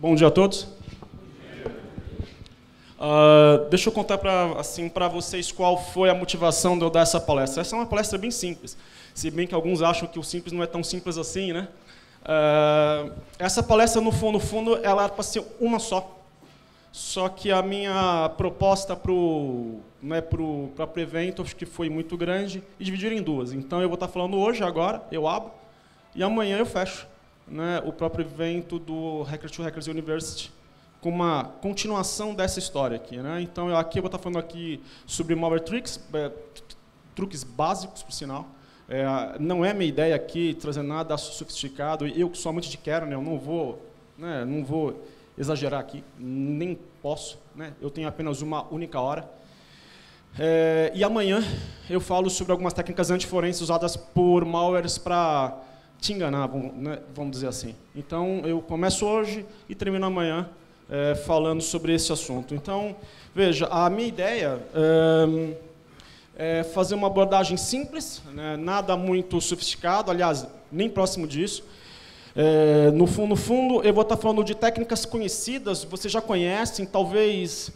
Bom dia a todos. Uh, deixa eu contar para assim, vocês qual foi a motivação de eu dar essa palestra. Essa é uma palestra bem simples, se bem que alguns acham que o simples não é tão simples assim, né? Uh, essa palestra, no fundo, no fundo, ela era para ser uma só. Só que a minha proposta para o né, pro, pro evento acho que foi muito grande e dividir em duas. Então eu vou estar tá falando hoje, agora, eu abro, e amanhã eu fecho né, o próprio evento do Hacker to Hackers University, com uma continuação dessa história aqui. Né? Então, eu, aqui eu vou estar tá falando aqui sobre malware tricks, é, truques básicos, por sinal. É, não é minha ideia aqui trazer nada sofisticado. Eu que sou amante de kernel, né, eu não vou, né, não vou exagerar aqui, nem posso. Né? Eu tenho apenas uma única hora. É, e amanhã eu falo sobre algumas técnicas antiforenses usadas por malwares para te enganar, né, vamos, dizer assim. Então, eu começo hoje e termino amanhã é, falando sobre esse assunto. Então, veja, a minha ideia é, é fazer uma abordagem simples, né, nada muito sofisticado, aliás, nem próximo disso. É, no, fundo, fundo, eu vou estar falando de técnicas conhecidas, vocês já conhecem, talvez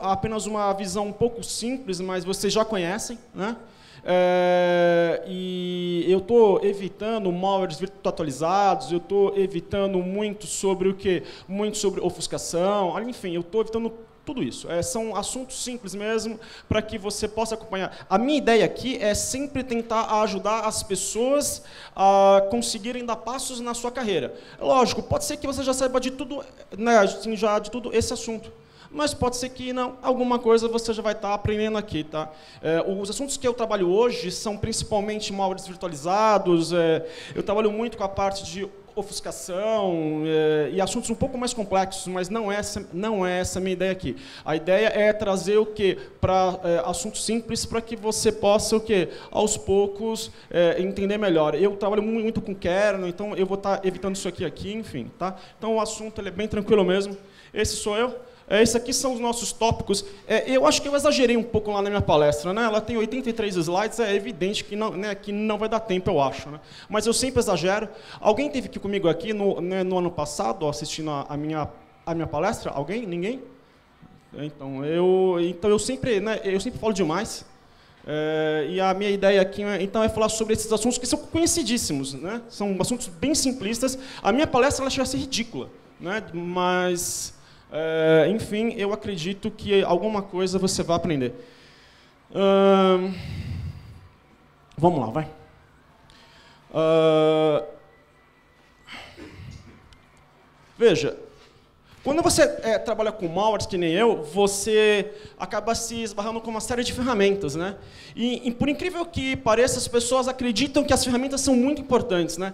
apenas uma visão um pouco simples, mas vocês já conhecem, né? É, e eu estou evitando malwares virtualizados, eu estou evitando muito sobre o que? Muito sobre ofuscação, enfim, eu estou evitando tudo isso. É, são assuntos simples mesmo para que você possa acompanhar. A minha ideia aqui é sempre tentar ajudar as pessoas a conseguirem dar passos na sua carreira. Lógico, pode ser que você já saiba de tudo, né, assim, já de tudo esse assunto mas pode ser que não, alguma coisa você já vai estar tá aprendendo aqui. Tá? É, os assuntos que eu trabalho hoje são principalmente malwares virtualizados, é, eu trabalho muito com a parte de ofuscação é, e assuntos um pouco mais complexos, mas não é essa, não é essa a minha ideia aqui. A ideia é trazer o que para é, assuntos simples para que você possa o que aos poucos é, entender melhor. Eu trabalho muito com kernel, então eu vou estar tá evitando isso aqui, aqui, enfim, tá? Então o assunto é bem tranquilo mesmo. Esse sou eu. É, esses aqui são os nossos tópicos. É, eu acho que eu exagerei um pouco lá na minha palestra, né? Ela tem 83 slides, é evidente que não, né, que não vai dar tempo, eu acho. Né? Mas eu sempre exagero. Alguém teve aqui comigo aqui no, né, no ano passado, assistindo a, a, minha, a minha palestra? Alguém? Ninguém? Então eu, então eu sempre, né, eu sempre falo demais. É, e a minha ideia aqui né, então é falar sobre esses assuntos que são conhecidíssimos, né? São assuntos bem simplistas. A minha palestra ela chega a ser ridícula, né? Mas é, enfim, eu acredito que alguma coisa você vai aprender. Hum, vamos lá, vai. Uh, veja, quando você é, trabalha com malwares, que nem eu, você acaba se esbarrando com uma série de ferramentas, né? E, e, por incrível que pareça, as pessoas acreditam que as ferramentas são muito importantes, né?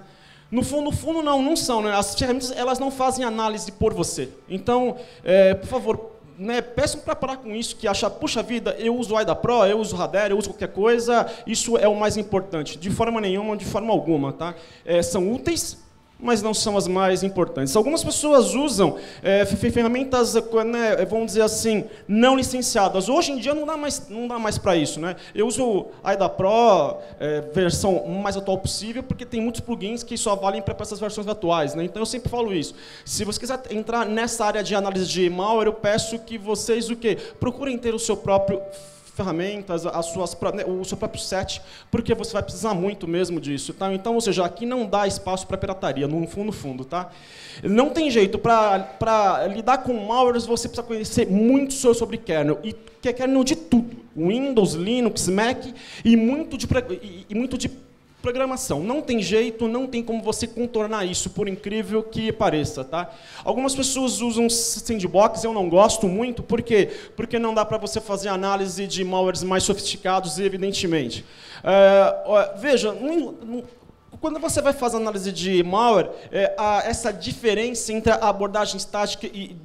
No fundo, no fundo não, não são. Né? As ferramentas elas não fazem análise por você. Então, é, por favor, né, peçam para parar com isso, que achar, puxa vida, eu uso o AIDA Pro, eu uso o Radar, eu uso qualquer coisa, isso é o mais importante. De forma nenhuma, de forma alguma. Tá? É, são úteis, mas não são as mais importantes. Algumas pessoas usam é, ferramentas, é, né, é, vamos dizer assim, não licenciadas. Hoje em dia não dá mais, não dá mais para isso. Né? Eu uso a AIDA Pro, é, versão mais atual possível, porque tem muitos plugins que só valem para essas versões atuais. Né? Então eu sempre falo isso. Se você quiser entrar nessa área de análise de malware, eu peço que vocês o quê? procurem ter o seu próprio ferramentas, as suas, né, o seu próprio set, porque você vai precisar muito mesmo disso. Tá? Então, ou seja, aqui não dá espaço para pirataria, no fundo, no fundo. Tá? Não tem jeito, para lidar com malwares, você precisa conhecer muito sobre kernel, e que é kernel de tudo. Windows, Linux, Mac, e muito de, e, e muito de Programação, não tem jeito, não tem como você contornar isso, por incrível que pareça, tá? Algumas pessoas usam sandbox, eu não gosto muito, por quê? Porque não dá para você fazer análise de malwares mais sofisticados, evidentemente. É, veja, não, não, quando você vai fazer análise de malware, é, essa diferença entre a abordagem estática e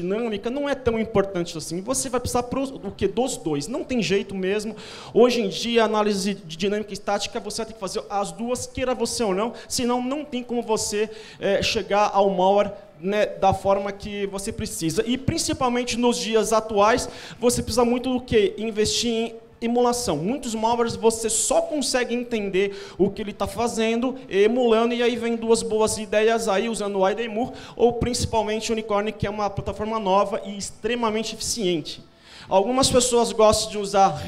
dinâmica não é tão importante assim. Você vai precisar pro, o que dos dois. Não tem jeito mesmo. Hoje em dia, análise de dinâmica estática, você tem que fazer as duas, queira você ou não, senão não tem como você é, chegar ao Mauer né, da forma que você precisa. E principalmente nos dias atuais, você precisa muito do que? Investir em emulação. Muitos malwares você só consegue entender o que ele está fazendo, emulando, e aí vem duas boas ideias aí, usando o IDEMUR, ou principalmente o Unicorn, que é uma plataforma nova e extremamente eficiente. Algumas pessoas gostam de usar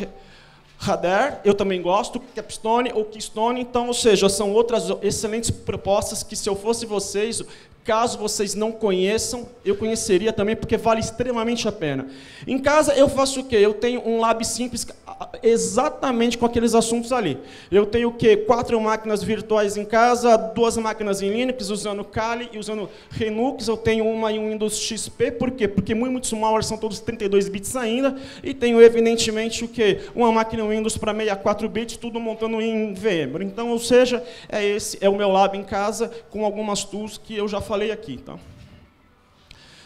Radar, eu também gosto, Capstone ou Keystone, então, ou seja, são outras excelentes propostas que se eu fosse vocês, Caso vocês não conheçam, eu conheceria também, porque vale extremamente a pena. Em casa, eu faço o quê? Eu tenho um lab simples ah, exatamente com aqueles assuntos ali. Eu tenho o quê? Quatro máquinas virtuais em casa, duas máquinas em Linux, usando Kali e usando Linux. Eu tenho uma em Windows XP, por quê? Porque muitos malwares são todos 32 bits ainda, e tenho, evidentemente, o quê? Uma máquina Windows para 64 bits, tudo montando em VMware. Então, ou seja, é esse é o meu lab em casa, com algumas tools que eu já falei falei aqui, tá?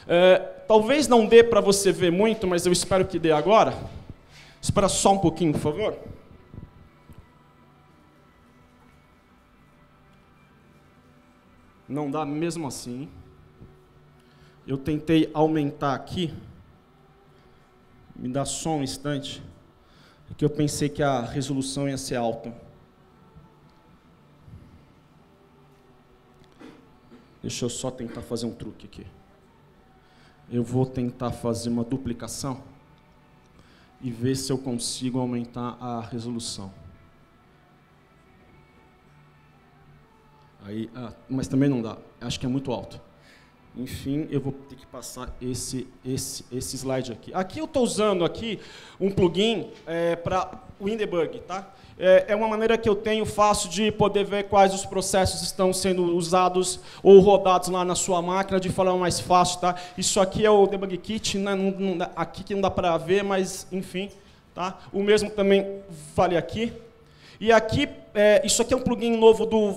É, talvez não dê para você ver muito, mas eu espero que dê agora. Espera só um pouquinho, por favor. Não dá mesmo assim. Eu tentei aumentar aqui. Me dá só um instante. porque eu pensei que a resolução ia ser alta. Deixa eu só tentar fazer um truque aqui. Eu vou tentar fazer uma duplicação e ver se eu consigo aumentar a resolução. Aí, ah, mas também não dá. Acho que é muito alto. Enfim, eu vou ter que passar esse, esse, esse slide aqui. Aqui eu estou usando aqui um plugin é, eh, para Windeberg, tá? É, é, uma maneira que eu tenho fácil de poder ver quais os processos estão sendo usados ou rodados lá na sua máquina, de forma mais fácil, tá? Isso aqui é o debug kit, né? não, não, aqui que não dá para ver, mas enfim, tá? O mesmo também vale aqui. E aqui, é, isso aqui é um plugin novo do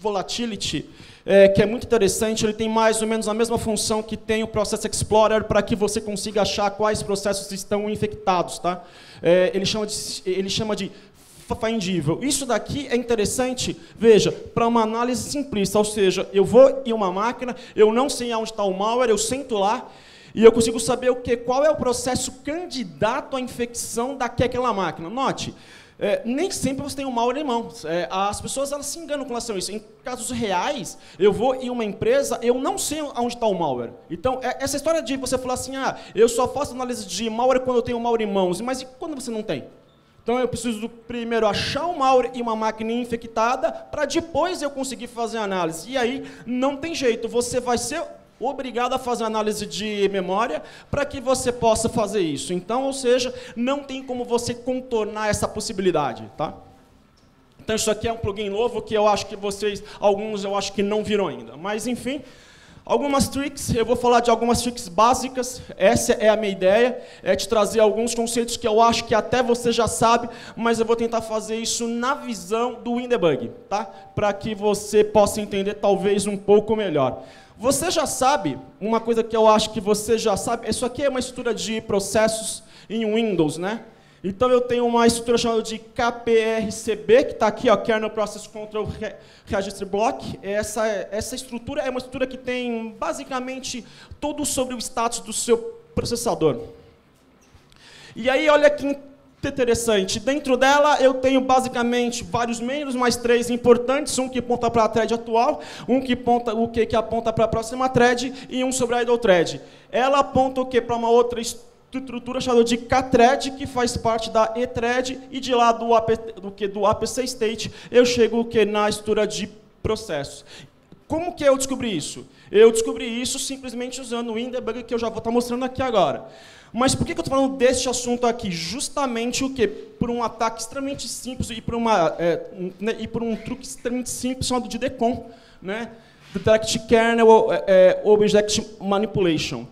Volatility, é, que é muito interessante, ele tem mais ou menos a mesma função que tem o Process Explorer para que você consiga achar quais processos estão infectados. Tá? É, ele, chama de, ele chama de findível. Isso daqui é interessante, veja, para uma análise simplista, ou seja, eu vou em uma máquina, eu não sei onde está o malware, eu sento lá e eu consigo saber o que, qual é o processo candidato à infecção daquela máquina. Note, é, nem sempre você tem um malware em É, as pessoas elas se enganam com relação a isso. Em casos reais, eu vou em uma empresa, eu não sei onde está o malware. Então, é, essa história de você falar assim, ah, eu só faço análise de malware quando eu tenho malware em mãos, mas e quando você não tem? Então eu preciso primeiro achar uma aura e uma máquina infectada para depois eu conseguir fazer análise. E aí não tem jeito, você vai ser obrigado a fazer análise de memória para que você possa fazer isso. Então, ou seja, não tem como você contornar essa possibilidade, tá? Então isso aqui é um plugin novo que eu acho que vocês, alguns eu acho que não viram ainda. Mas enfim, Algumas tricks, eu vou falar de algumas tricks básicas, essa é a minha ideia, é te trazer alguns conceitos que eu acho que até você já sabe, mas eu vou tentar fazer isso na visão do Windebug, tá? Para que você possa entender talvez um pouco melhor. Você já sabe, uma coisa que eu acho que você já sabe, isso aqui é uma estrutura de processos em Windows, né? Então eu tenho uma estrutura chamada de KPRCB, que está aqui, ó, Kernel Process Control Registry Block. Essa, essa estrutura é uma estrutura que tem basicamente tudo sobre o status do seu processador. E aí, olha que interessante. Dentro dela, eu tenho basicamente vários membros, mais três importantes: um que aponta para a thread atual, um que aponta o que, que aponta para a próxima thread e um sobre a idle thread. Ela aponta o que para uma outra estrutura estrutura chamada de CATRED, que faz parte da ETRED, e de lá do, AP, do, que, do APC State eu chego que na estrutura de processos. Como que eu descobri isso? Eu descobri isso simplesmente usando o Indebug, que eu já vou estar tá mostrando aqui agora. Mas por que, que eu estou falando deste assunto aqui? Justamente o quê? Por um ataque extremamente simples e por, uma, é, um, né, e por um truque extremamente simples chamado de DECOM, né? Detect Kernel é, é Object Manipulation.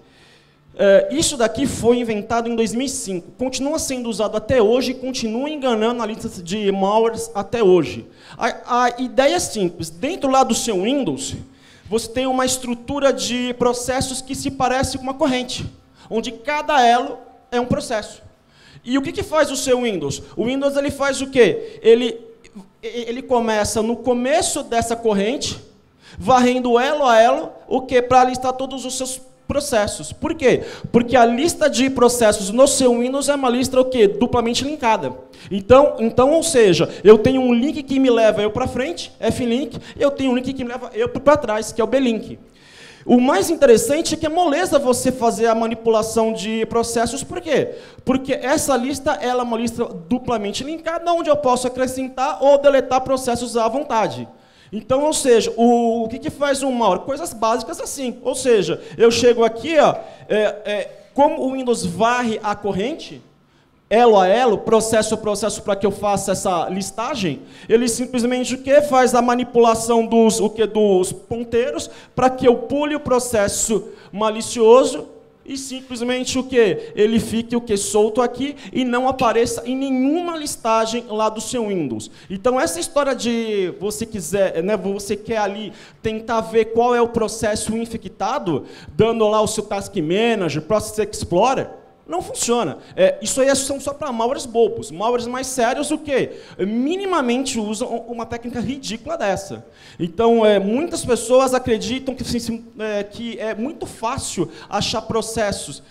Eh, isso daqui foi inventado em 2005, continua sendo usado até hoje, e continua enganando a lista de malwares até hoje. A, a ideia é simples: dentro lá do seu Windows, você tem uma estrutura de processos que se parece com uma corrente, onde cada elo é um processo. E o que, que faz o seu Windows? O Windows ele faz o quê? Ele, ele começa no começo dessa corrente, varrendo elo a elo, o que? Para listar todos os seus processos. Por quê? Porque a lista de processos no seu Windows é uma lista o quê? duplamente linkada. Então, então, ou seja, eu tenho um link que me leva eu para frente, F-link, e eu tenho um link que me leva eu para trás, que é o B-link. O mais interessante é que é moleza você fazer a manipulação de processos, por quê? Porque essa lista ela é uma lista duplamente linkada, onde eu posso acrescentar ou deletar processos à vontade. Então, ou seja, o, o que, que faz um malware? Coisas básicas assim. Ou seja, eu chego aqui, ó, é, é, como o Windows varre a corrente, elo a elo, processo a processo para que eu faça essa listagem, ele simplesmente o que faz a manipulação dos o que dos ponteiros para que eu pule o processo malicioso e simplesmente o que? Ele fique o que solto aqui e não apareça em nenhuma listagem lá do seu Windows. Então essa história de você quiser, né, você quer ali tentar ver qual é o processo infectado, dando lá o seu Task Manager, Process Explorer, não funciona. É, isso aí é- são só para malwares bobos. Malwares mais sérios, o quê? Minimamente usam uma técnica ridícula dessa. Então, é, muitas pessoas acreditam que, assim, é, que é muito fácil achar processos.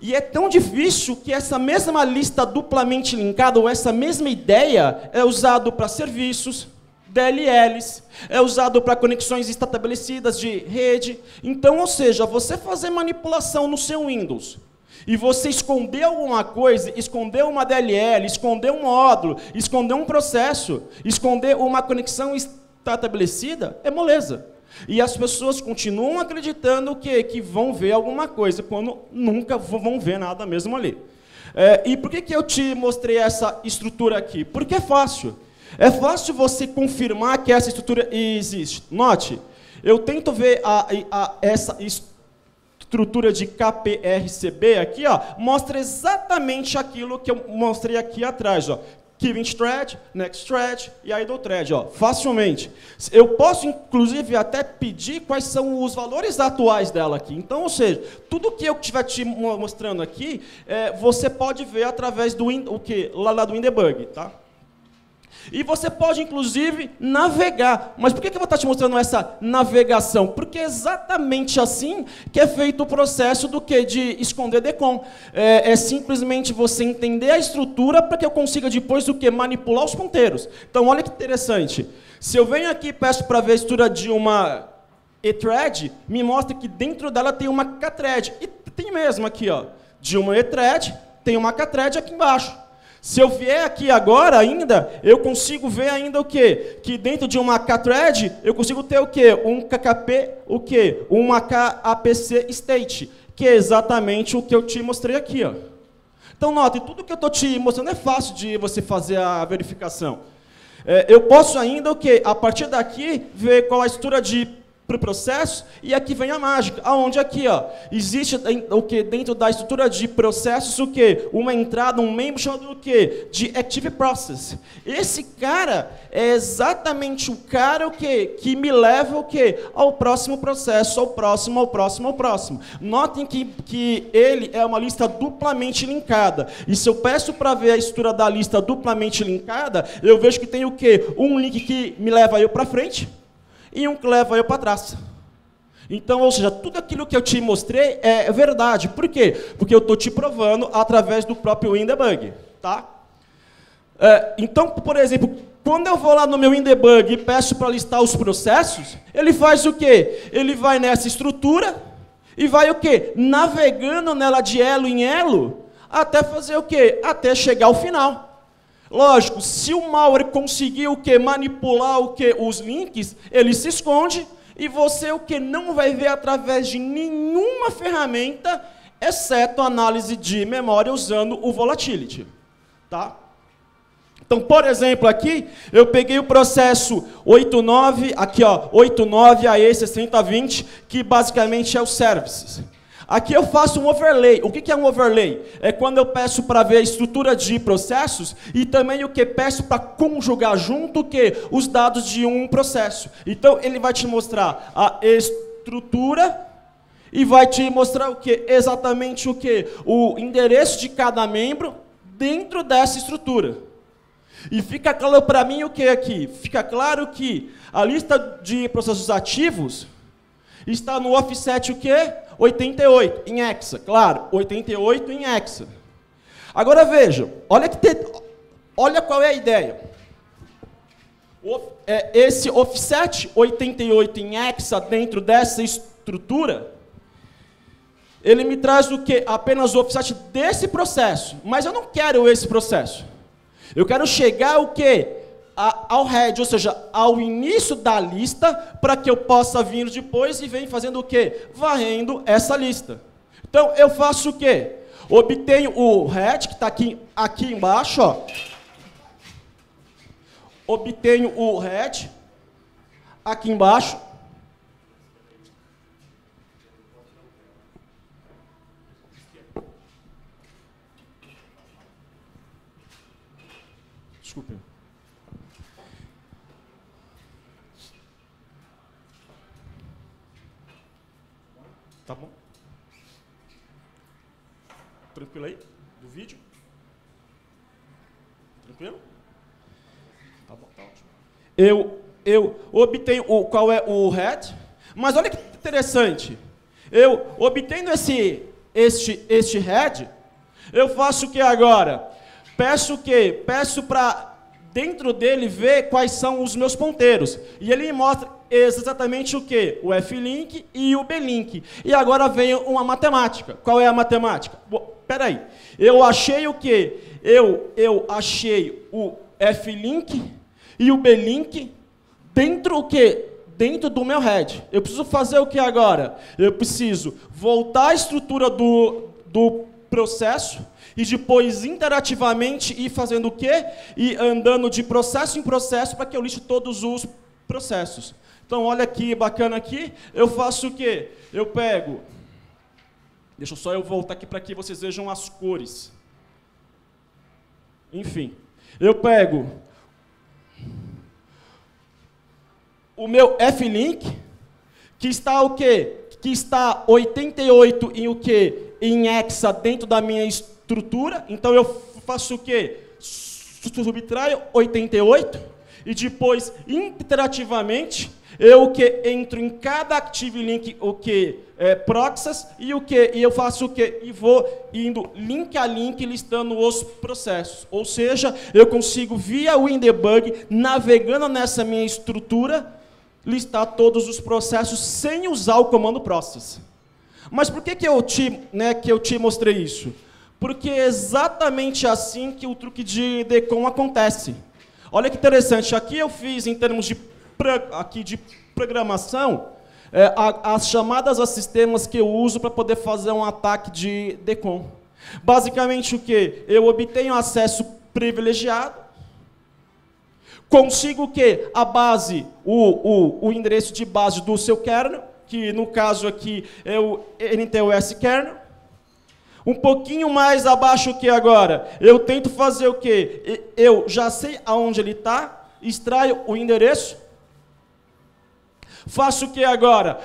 E é tão difícil que essa mesma lista duplamente linkada, ou essa mesma ideia, é usado para serviços, DLLs, é usado para conexões estabelecidas de rede. Então, ou seja, você fazer manipulação no seu Windows e você esconder alguma coisa, esconder uma DLL, esconder um módulo, esconder um processo, esconder uma conexão estabelecida, é moleza. E as pessoas continuam acreditando que, que vão ver alguma coisa, quando nunca vão ver nada mesmo ali. É, e por que, que eu te mostrei essa estrutura aqui? Porque é fácil. É fácil você confirmar que essa estrutura existe. Note, eu tento ver a, a, essa estrutura estrutura de KPRCB aqui, ó, mostra exatamente aquilo que eu mostrei aqui atrás, ó. Giving thread, next thread e idle thread, ó, facilmente. Eu posso, inclusive, até pedir quais são os valores atuais dela aqui. Então, ou seja, tudo que eu estiver te mostrando aqui, é, você pode ver através do o que lá, lá do Indebug, tá? E você pode, inclusive, navegar. Mas por que eu vou estar te mostrando essa navegação? Porque é exatamente assim que é feito o processo do que de esconder DECOM. É, é simplesmente você entender a estrutura para que eu consiga depois do que? Manipular os ponteiros. Então, olha que interessante. Se eu venho aqui e peço para ver a estrutura de uma e-thread, me mostra que dentro dela tem uma k-thread. E tem mesmo aqui, ó. De uma e-thread, tem uma k-thread aqui embaixo. Se eu vier aqui agora ainda, eu consigo ver ainda o quê? Que dentro de uma K-thread, eu consigo ter o quê? Um KKP, o quê? Uma KAPC state, que é exatamente o que eu te mostrei aqui, ó. Então, note, tudo que eu estou te mostrando é fácil de você fazer a verificação. É, eu posso ainda o quê? A partir daqui, ver qual a estrutura de para o processo, e aqui vem a mágica, aonde aqui, ó, existe o que dentro da estrutura de processos o que uma entrada, um membro chamado o que de active process. Esse cara é exatamente o cara o que que me leva o que ao próximo processo, ao próximo, ao próximo, ao próximo. Notem que que ele é uma lista duplamente linkada. E se eu peço para ver a estrutura da lista duplamente linkada, eu vejo que tem o que um link que me leva eu para frente e um que leva eu para trás. Então, ou seja, tudo aquilo que eu te mostrei é verdade. Por quê? Porque eu estou te provando através do próprio Windebug. Tá? É, então, por exemplo, quando eu vou lá no meu Windebug e peço para listar os processos, ele faz o quê? Ele vai nessa estrutura e vai o quê? Navegando nela de elo em elo até fazer o quê? Até chegar ao final. Lógico, se o malware conseguir o que manipular o que os links, ele se esconde e você o que não vai ver através de nenhuma ferramenta, exceto análise de memória usando o volatility, tá? Então, por exemplo, aqui eu peguei o processo 89, aqui ó, 89 AE6020, que basicamente é o services. Aqui eu faço um overlay. O que é um overlay? É quando eu peço para ver a estrutura de processos e também o que peço para conjugar junto que os dados de um processo. Então ele vai te mostrar a estrutura e vai te mostrar o que exatamente o que o endereço de cada membro dentro dessa estrutura. E fica claro para mim o que aqui? Fica claro que a lista de processos ativos está no offset o quê? 88 em hexa, claro, 88 em hexa. Agora vejam, olha que te... olha qual é a ideia. O... É, esse offset 88 em hexa dentro dessa estrutura, ele me traz o que? Apenas o offset desse processo. Mas eu não quero esse processo. Eu quero chegar o que? a, ao head, ou seja, ao início da lista, para que eu possa vir depois e venha fazendo o quê? Varrendo essa lista. Então, eu faço o quê? Obtenho o head, que está aqui, aqui embaixo, ó. Obtenho o head, aqui embaixo. Desculpe. Tranquilo aí? Do vídeo? Tranquilo? Tá bom, tá ótimo. Eu, eu obtenho o, qual é o head, mas olha que interessante. Eu obtendo esse, este, este head, eu faço o que agora? Peço o que Peço para dentro dele ver quais são os meus ponteiros. E ele me mostra exatamente o que? O F-link e o B-link. E agora vem uma matemática. Qual é a matemática? peraí, eu achei o quê? Eu, eu achei o F-Link e o B-Link dentro o quê? Dentro do meu head. Eu preciso fazer o que agora? Eu preciso voltar à estrutura do, do processo e depois interativamente ir fazendo o quê? E andando de processo em processo para que eu liste todos os processos. Então, olha aqui, bacana aqui, eu faço o quê? Eu pego Deixa só eu voltar aqui para que vocês vejam as cores. Enfim, eu pego o meu F-Link, que está o quê? Que está 88 em o quê? Em hexa dentro da minha estrutura. Então eu faço o quê? Subtraio 88 e depois interativamente eu que entro em cada Active Link, o que? É, proxies, e o que? E eu faço o que? E vou indo link a link listando os processos. Ou seja, eu consigo, via o Windebug, navegando nessa minha estrutura, listar todos os processos sem usar o comando process. Mas por que, que, eu, te, né, que eu te mostrei isso? Porque é exatamente assim que o truque de DECOM acontece. Olha que interessante, aqui eu fiz em termos de aqui de programação, é, a, as chamadas a sistemas que eu uso para poder fazer um ataque de DECOM. Basicamente o que? Eu obtenho acesso privilegiado, consigo que a base, o, o, o endereço de base do seu kernel, que no caso aqui é o NTOS kernel, um pouquinho mais abaixo que agora, eu tento fazer o que Eu já sei aonde ele está, extraio o endereço, Faço o que agora?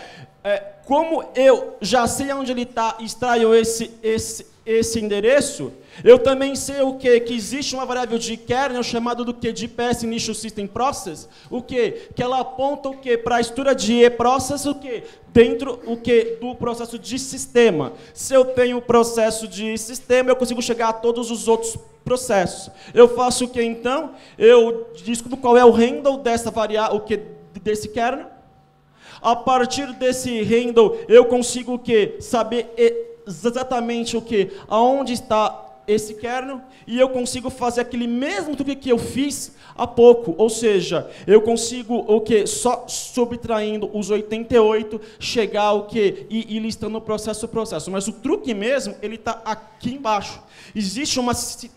É, como eu já sei onde ele está, extraio esse, esse, esse endereço, eu também sei o que? Que existe uma variável de kernel chamada do que? De PS Initial System Process, o que? Que ela aponta o que? Para a estrutura de e-process, o que? Dentro o que? Do processo de sistema. Se eu tenho o processo de sistema, eu consigo chegar a todos os outros processos. Eu faço o que então? Eu descubro qual é o handle dessa variável, o que? Desse kernel, a partir desse handle, eu consigo o quê? Saber exatamente o que, aonde está esse kernel e eu consigo fazer aquele mesmo truque que eu fiz há pouco. Ou seja, eu consigo o que? Só subtraindo os 88, chegar ao que? E, e listando o processo o processo. Mas o truque mesmo, ele está aqui embaixo. Existe uma,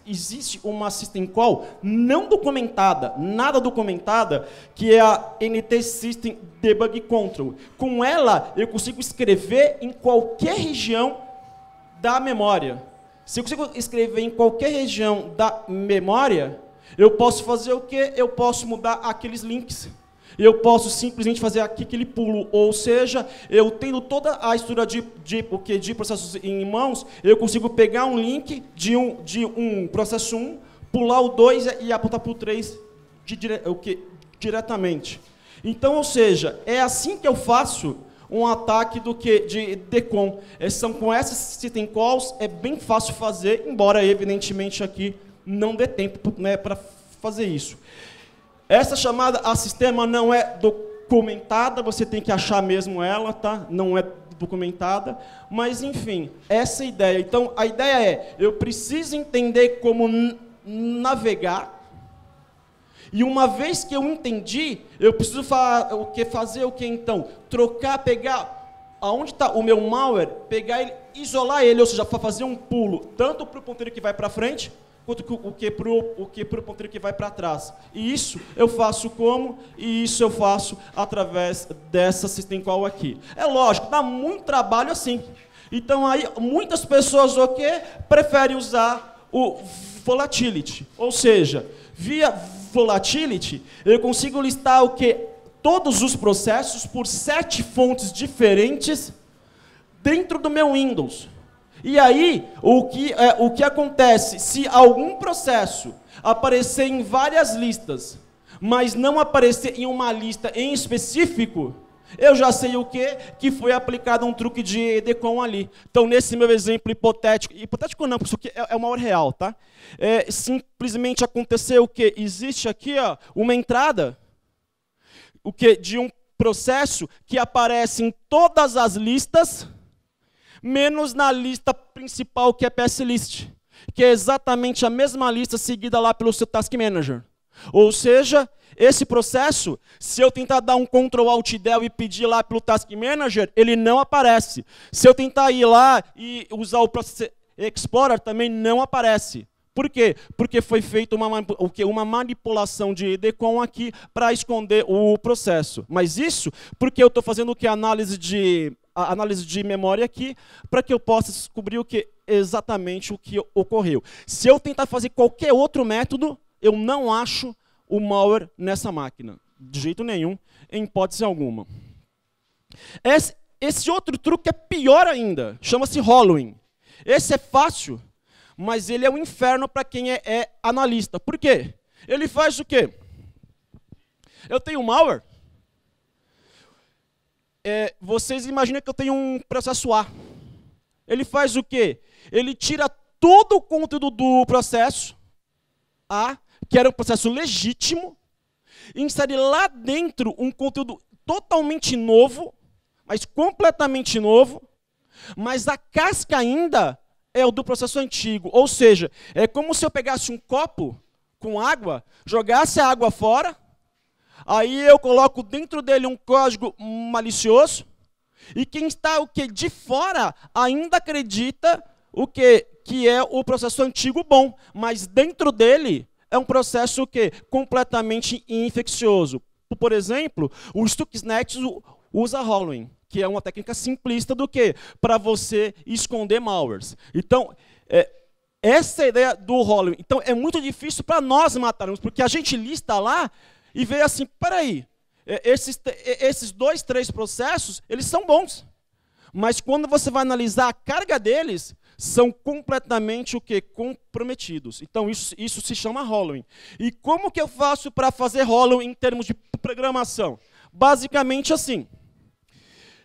existe uma system call não documentada, nada documentada, que é a NT System Debug Control. Com ela, eu consigo escrever em qualquer região da memória. Se eu consigo escrever em qualquer região da memória, eu posso fazer o quê? Eu posso mudar aqueles links. Eu posso simplesmente fazer aqui aquele pulo. Ou seja, eu tendo toda a estrutura de, de, porque de processos em mãos, eu consigo pegar um link de um, de um processo 1, pular o 2 e apontar para o 3 de, dire, o que, diretamente. Então, ou seja, é assim que eu faço um ataque do que de DECOM. É, são com essas system calls, é bem fácil fazer, embora evidentemente aqui não dê tempo né, para fazer isso. Essa chamada a sistema não é documentada, você tem que achar mesmo ela, tá? Não é documentada, mas enfim, essa é a ideia. Então, a ideia é, eu preciso entender como navegar e uma vez que eu entendi, eu preciso falar, o que fazer o que então? Trocar, pegar aonde está o meu malware, pegar ele, isolar ele, ou seja, fazer um pulo, tanto para o ponteiro que vai para frente, quanto o que para o que pro ponteiro que vai para trás. E isso eu faço como? E isso eu faço através dessa system call aqui. É lógico, dá muito trabalho assim. Então aí muitas pessoas o que preferem usar o volatility, ou seja, via Volatility, eu consigo listar o que todos os processos por sete fontes diferentes dentro do meu Windows. E aí, o que, é, o que acontece? Se algum processo aparecer em várias listas, mas não aparecer em uma lista em específico, eu já sei o que que foi aplicado um truque de EDCOM ali. Então, nesse meu exemplo hipotético, hipotético não, porque isso aqui é, é uma hora real, tá? É, simplesmente aconteceu o que? Existe aqui ó, uma entrada o que? de um processo que aparece em todas as listas, menos na lista principal, que é PS List, que é exatamente a mesma lista seguida lá pelo seu Task Manager. Ou seja, esse processo, se eu tentar dar um Ctrl Alt Del e pedir lá pelo Task Manager, ele não aparece. Se eu tentar ir lá e usar o Process Explorer, também não aparece. Por quê? Porque foi feita uma, uma manipulação de EDCOM aqui para esconder o processo. Mas isso porque eu estou fazendo o que? Análise de, análise de memória aqui, para que eu possa descobrir o que exatamente o que ocorreu. Se eu tentar fazer qualquer outro método, eu não acho o malware nessa máquina. De jeito nenhum, em hipótese alguma. Esse, esse outro truque é pior ainda. Chama-se Halloween. Esse é fácil, mas ele é um inferno para quem é, é, analista. Por quê? Ele faz o quê? Eu tenho um malware. É, vocês imaginam que eu tenho um processo A. Ele faz o quê? Ele tira todo o conteúdo do processo A que era um processo legítimo, inserir lá dentro um conteúdo totalmente novo, mas completamente novo, mas a casca ainda é o do processo antigo. Ou seja, é como se eu pegasse um copo com água, jogasse a água fora, aí eu coloco dentro dele um código malicioso, e quem está o que de fora ainda acredita o que que é o processo antigo bom, mas dentro dele é um processo que completamente infeccioso. Por exemplo, o Stuxnet usa Halloween, que é uma técnica simplista do que para você esconder malwares. Então, é, essa é a ideia do Halloween. Então, é muito difícil para nós matarmos, porque a gente lista lá e vê assim, peraí, é, esses, é, esses dois, três processos, eles são bons. Mas quando você vai analisar a carga deles, são completamente o que? Comprometidos. Então isso, isso se chama Halloween. E como que eu faço para fazer Halloween em termos de programação? Basicamente assim.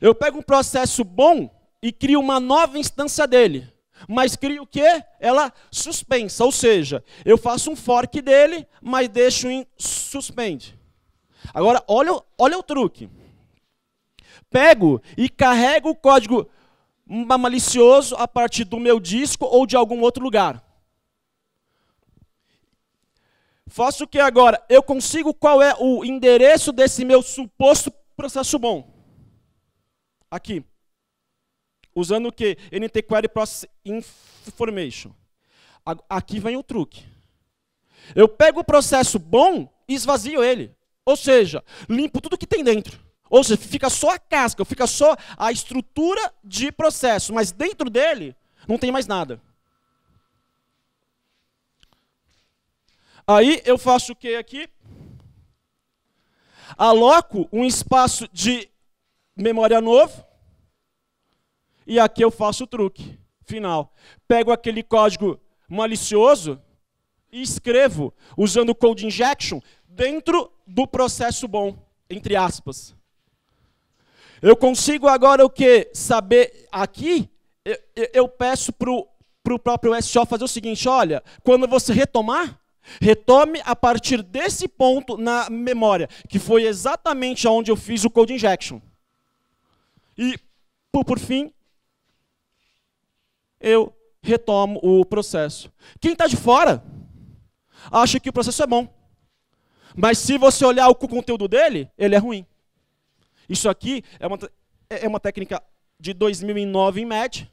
Eu pego um processo bom e crio uma nova instância dele. Mas crio o quê? Ela suspensa, ou seja, eu faço um fork dele, mas deixo em suspende. Agora, olha, olha o truque. Pego e carrego o código malicioso a partir do meu disco ou de algum outro lugar. Faço o que agora? Eu consigo qual é o endereço desse meu suposto processo bom. Aqui. Usando o que? NT Query Process Information. Aqui vem o truque. Eu pego o processo bom e esvazio ele. Ou seja, limpo tudo que tem dentro. Ou seja, fica só a casca, fica só a estrutura de processo, mas dentro dele não tem mais nada. Aí eu faço o que aqui? Aloco um espaço de memória novo. E aqui eu faço o truque final. Pego aquele código malicioso e escrevo, usando o code injection, dentro do processo bom, entre aspas. Eu consigo agora o que? Saber aqui, eu, eu peço para o próprio SO fazer o seguinte: olha, quando você retomar, retome a partir desse ponto na memória, que foi exatamente onde eu fiz o code injection. E, por, por fim, eu retomo o processo. Quem está de fora acha que o processo é bom. Mas se você olhar o conteúdo dele, ele é ruim. Isso aqui é uma, é, é uma técnica de 2009 em média,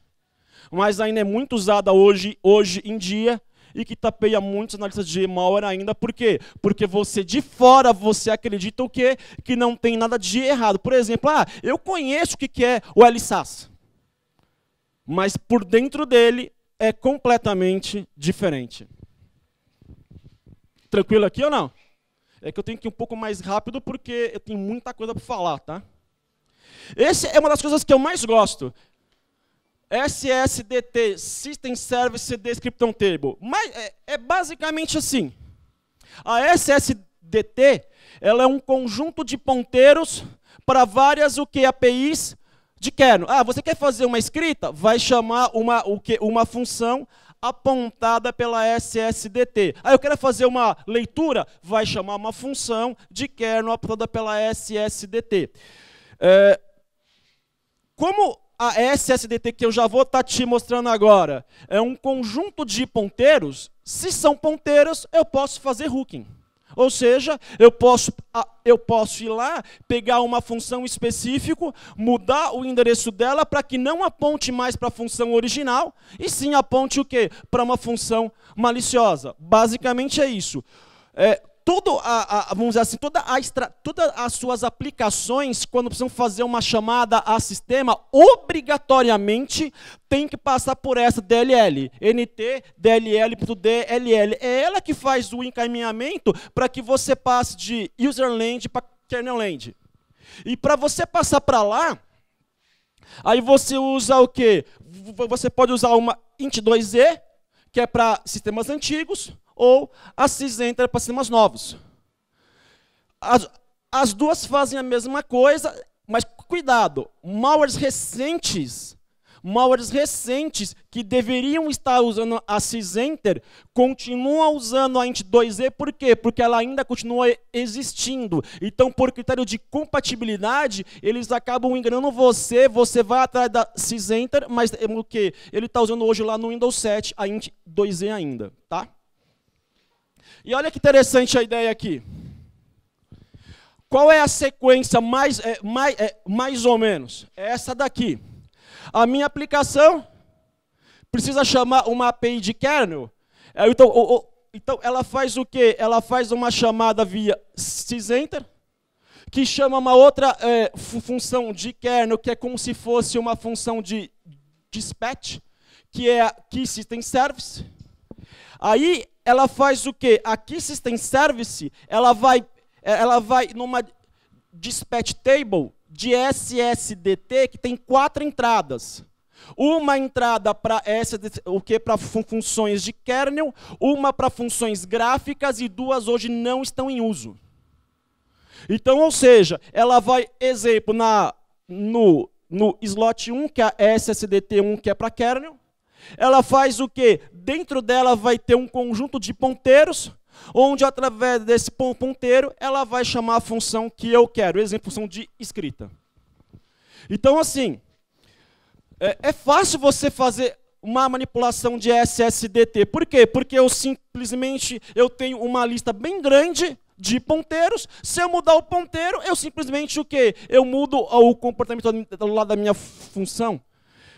mas ainda é muito usada hoje, hoje em dia e que tapeia muitos analistas de malware ainda. Por quê? Porque você de fora você acredita o quê? Que não tem nada de errado. Por exemplo, ah, eu conheço o que é o LSAS, mas por dentro dele é completamente diferente. Tranquilo aqui ou não? É que eu tenho que ir um pouco mais rápido porque eu tenho muita coisa para falar, tá? Essa é uma das coisas que eu mais gosto. SSDT, System Service Description Table. Mas é, é basicamente assim. A SSDT ela é um conjunto de ponteiros para várias o que APIs de kernel. Ah, você quer fazer uma escrita? Vai chamar uma, o que, uma função apontada pela SSDT. Aí eu quero fazer uma leitura, vai chamar uma função de kernel apontada pela SSDT. É, como a SSDT que eu já vou estar tá te mostrando agora é um conjunto de ponteiros, se são ponteiros, eu posso fazer hooking. Ou seja, eu posso, eu posso ir lá, pegar uma função específica, mudar o endereço dela para que não aponte mais para a função original, e sim aponte o quê? Para uma função maliciosa. Basicamente é isso. É, todo a, a, vamos dizer assim, toda a extra, todas as suas aplicações, quando precisam fazer uma chamada a sistema, obrigatoriamente tem que passar por essa DLL, NT, DLL, DLL. É ela que faz o encaminhamento para que você passe de userland para kernelland. E para você passar para lá, aí você usa o quê? Você pode usar uma int2e, que é para sistemas antigos, ou a entra para cinemas novos. As, as duas fazem a mesma coisa, mas cuidado, malwares recentes, malwares recentes que deveriam estar usando a Sysenter continuam usando a Int2e, por quê? Porque ela ainda continua existindo. Então, por critério de compatibilidade, eles acabam enganando você, você vai atrás da Sysenter, mas é o que? Ele está usando hoje lá no Windows 7 a Int2e ainda, tá? E olha que interessante a ideia aqui. Qual é a sequência mais, é, mais, é, mais ou menos? É essa daqui. A minha aplicação precisa chamar uma API de kernel. É, então, o, o, então ela faz o quê? Ela faz uma chamada via sysenter, que chama uma outra é, função de kernel, que é como se fosse uma função de dispatch, que é a key system service. Aí ela faz o quê? A Key System Service, ela vai, é, ela vai numa dispatch table de SSDT que tem quatro entradas. Uma entrada para o que para funções de kernel, uma para funções gráficas e duas hoje não estão em uso. Então, ou seja, ela vai, exemplo, na, no, no slot 1, que é a SSDT1, que é para kernel, ela faz o que? dentro dela vai ter um conjunto de ponteiros, onde através desse ponteiro ela vai chamar a função que eu quero, exemplo, função de escrita. Então, assim, é, é fácil você fazer uma manipulação de SSDT. Por quê? Porque eu simplesmente eu tenho uma lista bem grande de ponteiros. Se eu mudar o ponteiro, eu simplesmente o quê? Eu mudo o comportamento lá da minha função.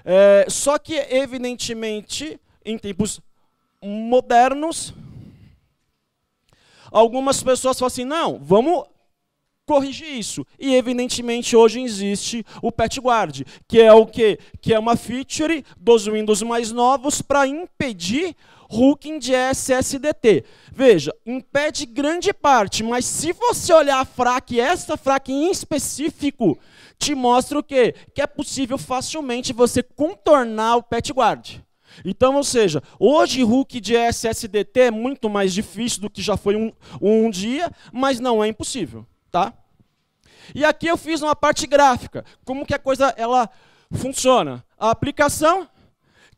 É, só que, evidentemente, em tempos modernos, algumas pessoas falam assim: não, vamos corrigir isso. E evidentemente hoje existe o Pet Guard, que é o quê? Que é uma feature dos Windows mais novos para impedir hooking de SSDT. Veja, impede grande parte, mas se você olhar a FRAC, essa FRAC em específico, te mostra o quê? Que é possível facilmente você contornar o Pet Guard. Então, ou seja, hoje hook de SSDT é muito mais difícil do que já foi um, um dia, mas não é impossível, tá? E aqui eu fiz uma parte gráfica, como que a coisa ela funciona. A aplicação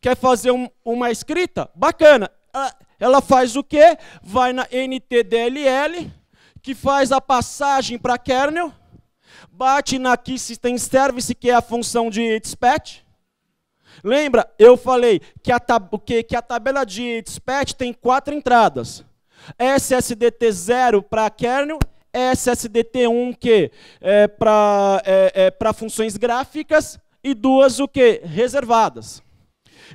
quer fazer um, uma escrita, bacana. Ela, ela faz o quê? Vai na NTDLL, que faz a passagem para kernel, bate na key system service, que é a função de dispatch, Lembra, eu falei que a, tab que, que a tabela de dispatch tem quatro entradas. SSDT0 para kernel, SSDT1 que é para é, é funções gráficas e duas o que reservadas.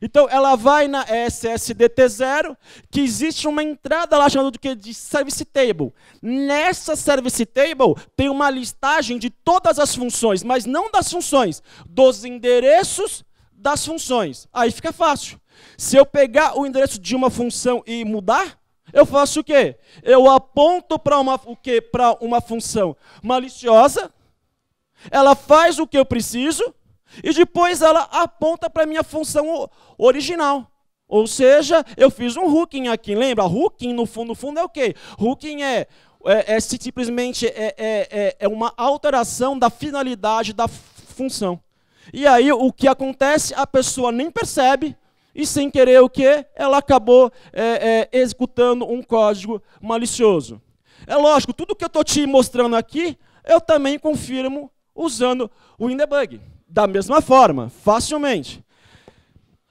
Então ela vai na SSDT0, que existe uma entrada lá chamada de service table. Nessa service table tem uma listagem de todas as funções, mas não das funções, dos endereços das funções. Aí fica fácil. Se eu pegar o endereço de uma função e mudar, eu faço o quê? Eu aponto para uma o quê? Para uma função maliciosa. Ela faz o que eu preciso e depois ela aponta para minha função original. Ou seja, eu fiz um hooking aqui, lembra? Hooking no fundo, no fundo é o quê? Hooking é, é, é simplesmente é, é, é, é uma alteração da finalidade da função. E aí o que acontece? A pessoa nem percebe e sem querer o que? Ela acabou é, é, executando um código malicioso. É lógico, tudo que eu estou te mostrando aqui, eu também confirmo usando o Windebug. Da mesma forma, facilmente.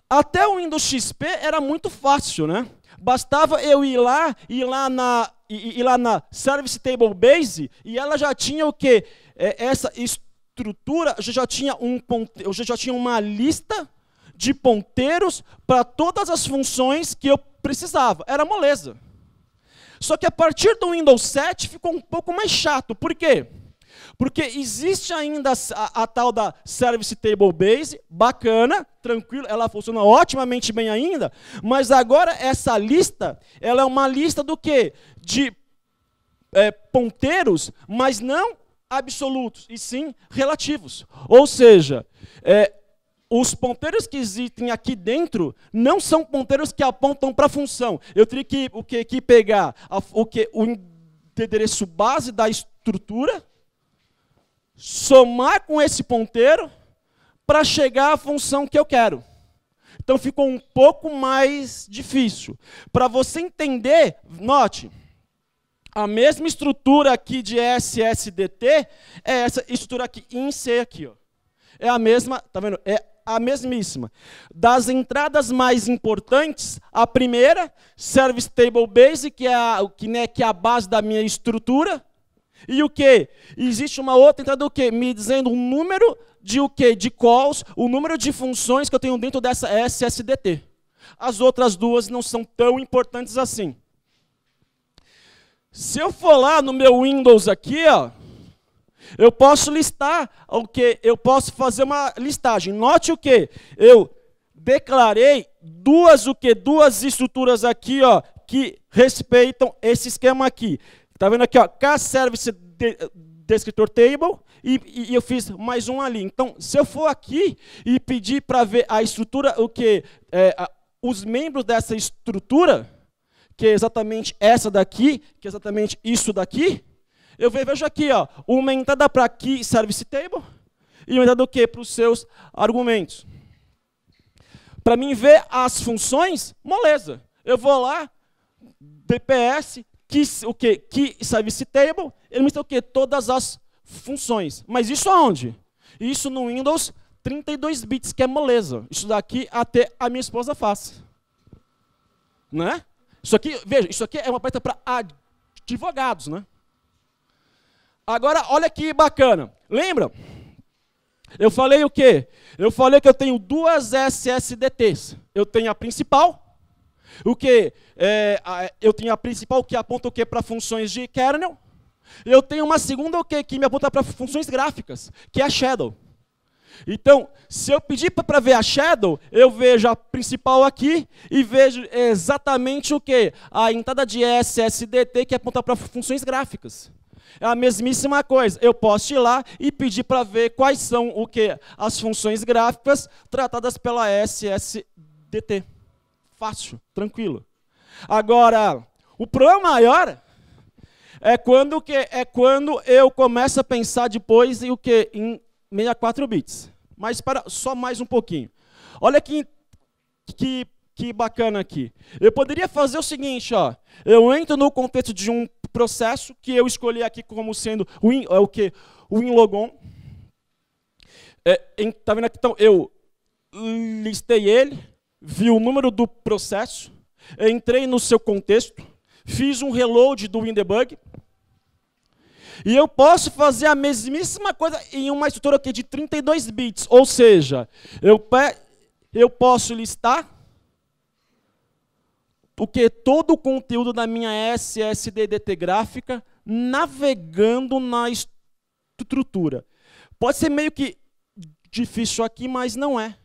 Até o Windows XP era muito fácil, né? Bastava eu ir lá, ir lá na, ir, lá na Service Table Base e ela já tinha o que? É, essa estrutura estrutura, eu já tinha, um ponte... eu já tinha uma lista de ponteiros para todas as funções que eu precisava. Era moleza. Só que a partir do Windows 7 ficou um pouco mais chato. Por quê? Porque existe ainda a, a tal da Service Table Base, bacana, tranquilo, ela funciona otimamente bem ainda, mas agora essa lista, ela é uma lista do quê? De é, ponteiros, mas não absolutos, e sim relativos. Ou seja, é, os ponteiros que existem aqui dentro não são ponteiros que apontam para a função. Eu teria que, o que, que pegar a, o, que, o endereço base da estrutura, somar com esse ponteiro para chegar à função que eu quero. Então ficou um pouco mais difícil. Para você entender, note, a mesma estrutura aqui de SSDT é essa estrutura aqui, INC aqui. Ó. É a mesma, tá vendo? É a mesmíssima. Das entradas mais importantes, a primeira, Service Table Base, que é a, que, né, que é a base da minha estrutura. E o que? Existe uma outra entrada do que? Me dizendo o número de o que? De calls, o número de funções que eu tenho dentro dessa SSDT. As outras duas não são tão importantes assim. Se eu for lá no meu Windows aqui, ó, eu posso listar o que? Eu posso fazer uma listagem. Note o que? Eu declarei duas o que? Duas estruturas aqui, ó, que respeitam esse esquema aqui. Tá vendo aqui, ó? Cast Service de, Descriptor Table e, e, eu fiz mais um ali. Então, se eu for aqui e pedir para ver a estrutura, o que? É, os membros dessa estrutura, que é exatamente essa daqui, que é exatamente isso daqui, eu vejo aqui, ó, uma entrada para aqui service table e uma entrada o quê? Para os seus argumentos. Para mim ver as funções, moleza. Eu vou lá, DPS, que, o quê? que service table, ele me está o quê? Todas as funções. Mas isso aonde? Isso no Windows 32 bits, que é moleza. Isso daqui até a minha esposa faz. Né? Isso aqui, veja, isso aqui é uma palestra para advogados, né? Agora, olha que bacana. Lembra? Eu falei o quê? Eu falei que eu tenho duas SSDTs. Eu tenho a principal, o que é, eu tenho a principal que aponta o que para funções de kernel. Eu tenho uma segunda o que que me aponta para funções gráficas, que é a shadow. Então, se eu pedir para ver a shadow, eu vejo a principal aqui e vejo exatamente o que? A entrada de SSDT que aponta para funções gráficas. É a mesmíssima coisa. Eu posso ir lá e pedir para ver quais são o que as funções gráficas tratadas pela SSDT. Fácil, tranquilo. Agora, o problema maior é quando que é quando eu começo a pensar depois o que em 64 bits. Mas para só mais um pouquinho. Olha que, que, que bacana aqui. Eu poderia fazer o seguinte, ó. Eu entro no contexto de um processo que eu escolhi aqui como sendo o, in, é o que? O inlogon. É, tá vendo aqui? Então, eu listei ele, vi o número do processo, entrei no seu contexto, fiz um reload do WinDebug, e eu posso fazer a mesmíssima coisa em uma estrutura aqui de 32 bits. Ou seja, eu, pe eu posso listar que todo o conteúdo da minha SSDDT gráfica navegando na estrutura. Pode ser meio que difícil aqui, mas não é.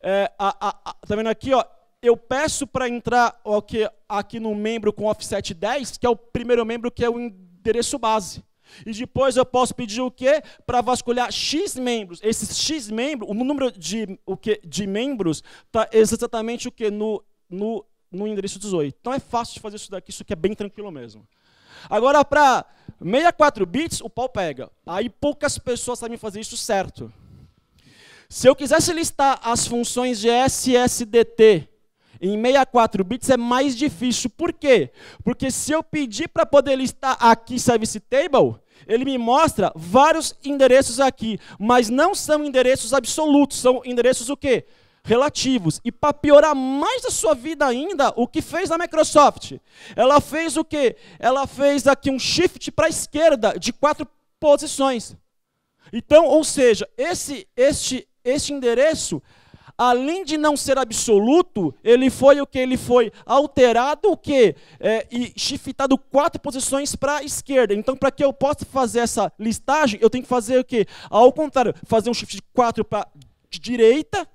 é a, a, a, tá vendo aqui, ó? Eu peço para entrar ó, aqui no membro com offset 10, que é o primeiro membro que é o endereço base. E depois eu posso pedir o quê? Para vasculhar X membros. Esses X membros, o número de, o quê? de membros está exatamente o quê? No, no, no endereço 18. Então é fácil de fazer isso daqui, isso aqui é bem tranquilo mesmo. Agora, para 64 bits, o pau pega. Aí poucas pessoas sabem fazer isso certo. Se eu quisesse listar as funções de SSDT em 64 bits é mais difícil. Por quê? Porque se eu pedir para poder listar aqui service table, ele me mostra vários endereços aqui, mas não são endereços absolutos, são endereços o quê? Relativos. E para piorar mais a sua vida ainda, o que fez a Microsoft? Ela fez o quê? Ela fez aqui um shift para a esquerda de quatro posições. Então, ou seja, esse este este endereço além de não ser absoluto, ele foi o que? Ele foi alterado o que? É, e shiftado quatro posições para a esquerda. Então, para que eu possa fazer essa listagem, eu tenho que fazer o que? Ao contrário, fazer um shift de quatro para direita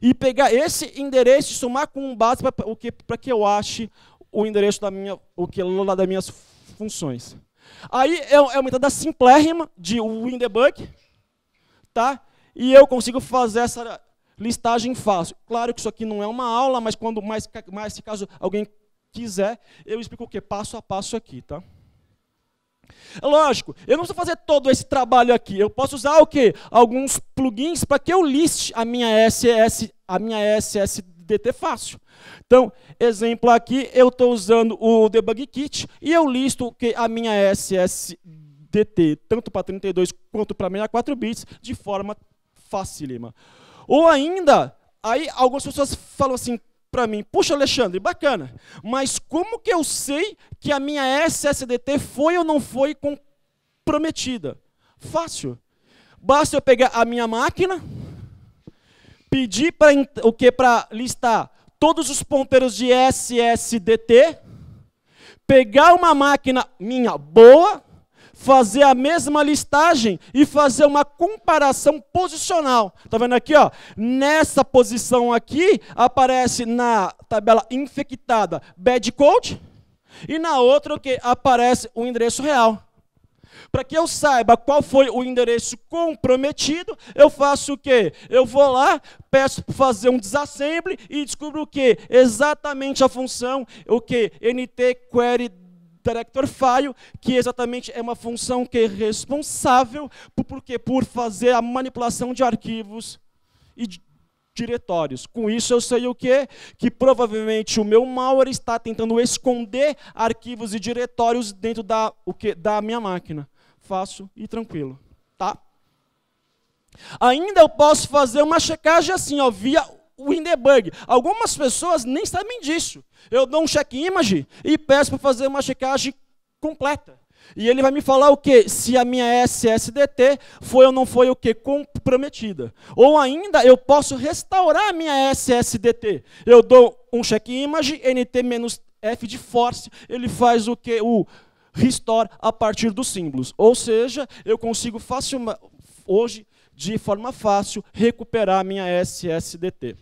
e pegar esse endereço e somar com um base para o que? Para que eu ache o endereço da minha, o que lá das minhas funções. Aí é, é uma entrada simplérrima de Windebug, tá? E eu consigo fazer essa Listagem fácil. Claro que isso aqui não é uma aula, mas quando mais, mais se caso alguém quiser, eu explico o que passo a passo aqui, tá? É lógico, eu não preciso fazer todo esse trabalho aqui. Eu posso usar o quê? Alguns plugins para que eu liste a minha SS, a minha SSDT fácil. Então, exemplo aqui, eu estou usando o debug kit e eu listo que a minha SSDT tanto para 32 quanto para 64 bits de forma facílima. Ou ainda, aí algumas pessoas falam assim para mim: "Puxa, Alexandre, bacana, mas como que eu sei que a minha SSDT foi ou não foi comprometida?" Fácil. Basta eu pegar a minha máquina, pedir para o que para listar todos os ponteiros de SSDT, pegar uma máquina minha boa, fazer a mesma listagem e fazer uma comparação posicional. Está vendo aqui, ó? Nessa posição aqui aparece na tabela infectada bad code e na outra o que aparece o endereço real. Para que eu saiba qual foi o endereço comprometido, eu faço o quê? Eu vou lá, peço para fazer um desassemble e descubro o quê? Exatamente a função, o quê? NT query Director File, que exatamente é uma função que é responsável por, por, quê? por fazer a manipulação de arquivos e diretórios. Com isso eu sei o quê? Que provavelmente o meu malware está tentando esconder arquivos e diretórios dentro da, o quê? da minha máquina. Fácil e tranquilo. Tá? Ainda eu posso fazer uma checagem assim, ó, via Windeburg. Algumas pessoas nem sabem disso. Eu dou um check-image e peço para fazer uma checagem completa. E ele vai me falar o que? Se a minha SSDT foi ou não foi o que? Comprometida. Ou ainda, eu posso restaurar a minha SSDT. Eu dou um check-image, NT-F de force, ele faz o que? O restore a partir dos símbolos. Ou seja, eu consigo facilmente, hoje, de forma fácil, recuperar a minha SSDT.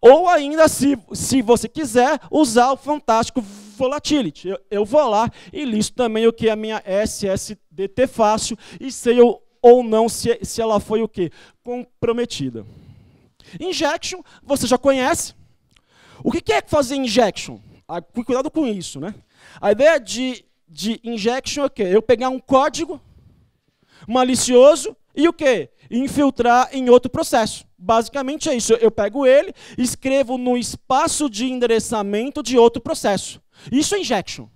Ou ainda, se, se você quiser, usar o Fantástico Volatility. Eu, eu vou lá e listo também o que é a minha SSDT fácil e sei ou não se, se ela foi o quê? Comprometida. Injection, você já conhece. O que é fazer injection? Ah, cuidado com isso, né? A ideia de, de injection é o quê? Eu pegar um código malicioso e o quê? Infiltrar em outro processo. Basicamente é isso. Eu pego ele, escrevo no espaço de endereçamento de outro processo. Isso é injection.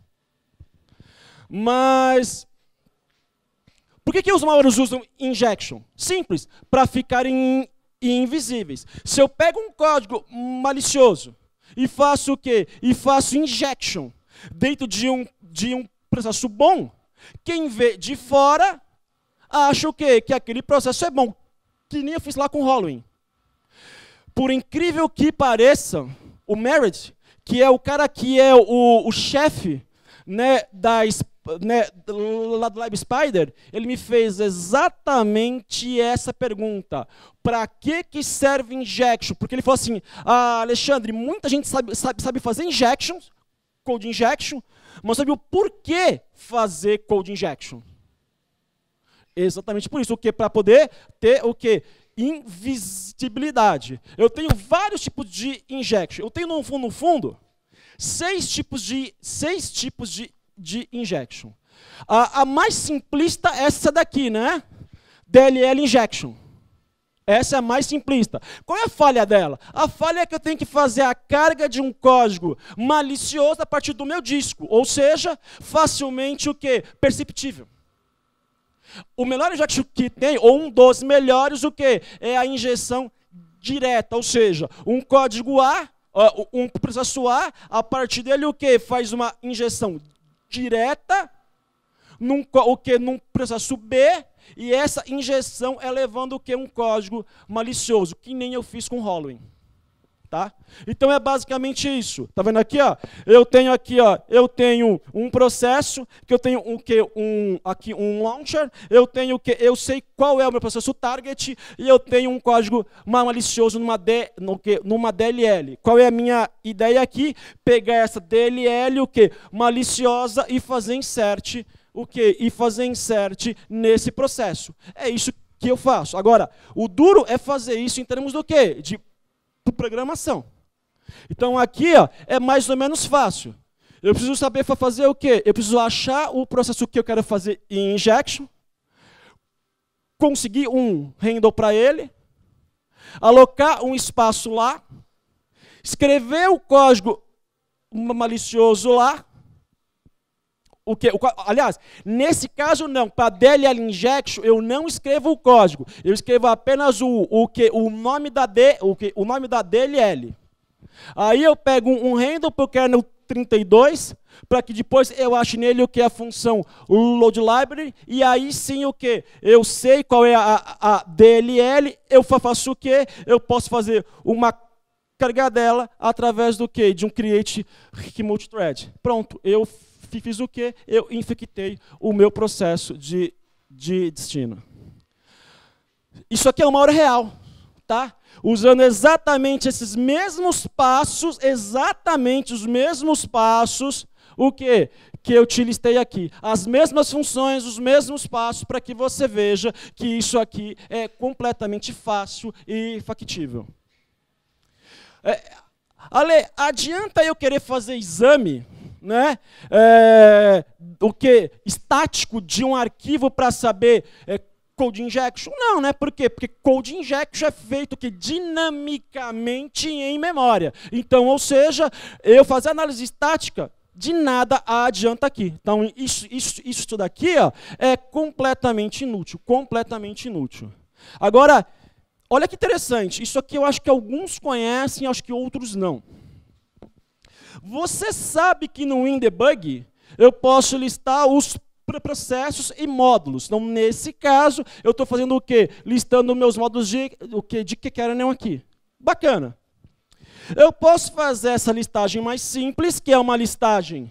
Mas por que, que os malwares usam injection? Simples, para ficarem invisíveis. Se eu pego um código malicioso e faço o quê? E faço injection dentro de um, de um processo bom, quem vê de fora acha o quê? Que aquele processo é bom. Que nem eu fiz lá com o Halloween. Por incrível que pareça, o Merritt, que é o cara que é o, o chefe né, da né, lá do Live Spider, ele me fez exatamente essa pergunta. Para que, que serve injection? Porque ele falou assim, ah, Alexandre, muita gente sabe, sabe, sabe fazer injections, code injection, mas sabe o porquê fazer code injection. Exatamente por isso, o que para poder ter o que invisibilidade. Eu tenho vários tipos de injection. Eu tenho no fundo, no fundo seis tipos de, seis tipos de, de injection. A, a mais simplista é essa daqui, né? DLL injection. Essa é a mais simplista. Qual é a falha dela? A falha é que eu tenho que fazer a carga de um código malicioso a partir do meu disco, ou seja, facilmente o quê? Perceptível. O melhor injeto que tem, ou um dos melhores, o que? É a injeção direta, ou seja, um código A, um processo A, a partir dele o que? Faz uma injeção direta, num, o que? Num processo B, e essa injeção é levando o que? Um código malicioso, que nem eu fiz com o Halloween tá? Então é basicamente isso. Tá vendo aqui, ó? Eu tenho aqui, ó, eu tenho um processo, que eu tenho o um, que um aqui um launcher, eu tenho que eu sei qual é o meu processo target e eu tenho um código malicioso numa D, no que numa DLL. Qual é a minha ideia aqui? Pegar essa DLL o que maliciosa e fazer insert o que e fazer insert nesse processo. É isso que eu faço. Agora, o duro é fazer isso em termos do quê? De por programação. Então aqui ó, é mais ou menos fácil. Eu preciso saber para fazer o quê? Eu preciso achar o processo que eu quero fazer em injection, conseguir um handle para ele, alocar um espaço lá, escrever o código malicioso lá, o que? aliás, nesse caso não, para DLL injection eu não escrevo o código, eu escrevo apenas o, o que? O nome da D, o que? O nome da DLL. Aí eu pego um handle para o kernel 32, para que depois eu ache nele o que é a função load library, e aí sim o que? Eu sei qual é a, a DLL, eu faço o que? Eu posso fazer uma carga dela através do que? De um create multithread. Pronto, eu fiz o quê? Eu infectei o meu processo de, de destino. Isso aqui é uma hora real, tá? Usando exatamente esses mesmos passos, exatamente os mesmos passos, o que? Que eu te listei aqui. As mesmas funções, os mesmos passos, para que você veja que isso aqui é completamente fácil e factível. É, Ale, adianta eu querer fazer exame né? É, o que estático de um arquivo para saber é, code injection? Não, né? Por quê? Porque code injection é feito que dinamicamente em memória. Então, ou seja, eu fazer análise estática de nada adianta aqui. Então, isso, isso, isso daqui ó, é completamente inútil, completamente inútil. Agora, olha que interessante. Isso aqui eu acho que alguns conhecem, acho que outros não. Você sabe que no WinDebug eu posso listar os processos e módulos. Então, nesse caso, eu estou fazendo o quê? Listando meus módulos de, o quê? de kernel aqui. Bacana. Eu posso fazer essa listagem mais simples, que é uma listagem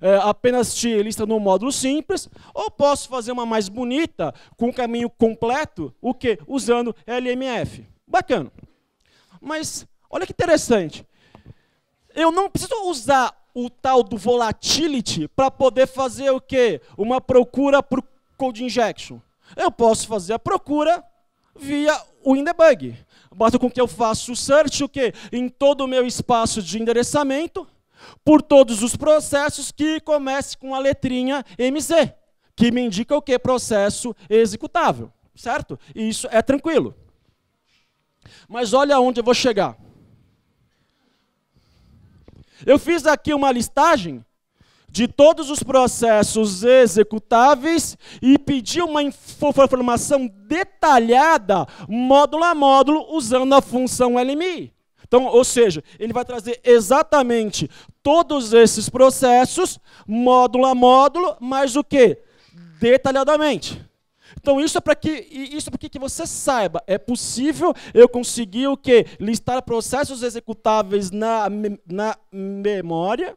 é, apenas de lista no módulo simples, ou posso fazer uma mais bonita, com o caminho completo, o quê? Usando LMF. Bacana. Mas, olha que interessante. Eu não preciso usar o tal do volatility para poder fazer o quê? Uma procura por code injection. Eu posso fazer a procura via o indebug. Basta com que eu faça o search o quê? em todo o meu espaço de endereçamento por todos os processos que comece com a letrinha mz, que me indica o que processo executável, certo? E isso é tranquilo. Mas olha onde eu vou chegar. Eu fiz aqui uma listagem de todos os processos executáveis e pedi uma informação detalhada, módulo a módulo, usando a função LMI. Então, ou seja, ele vai trazer exatamente todos esses processos, módulo a módulo, mas o que? Detalhadamente. Então isso é para que isso é para que você saiba, é possível eu conseguir o quê? Listar processos executáveis na, na memória,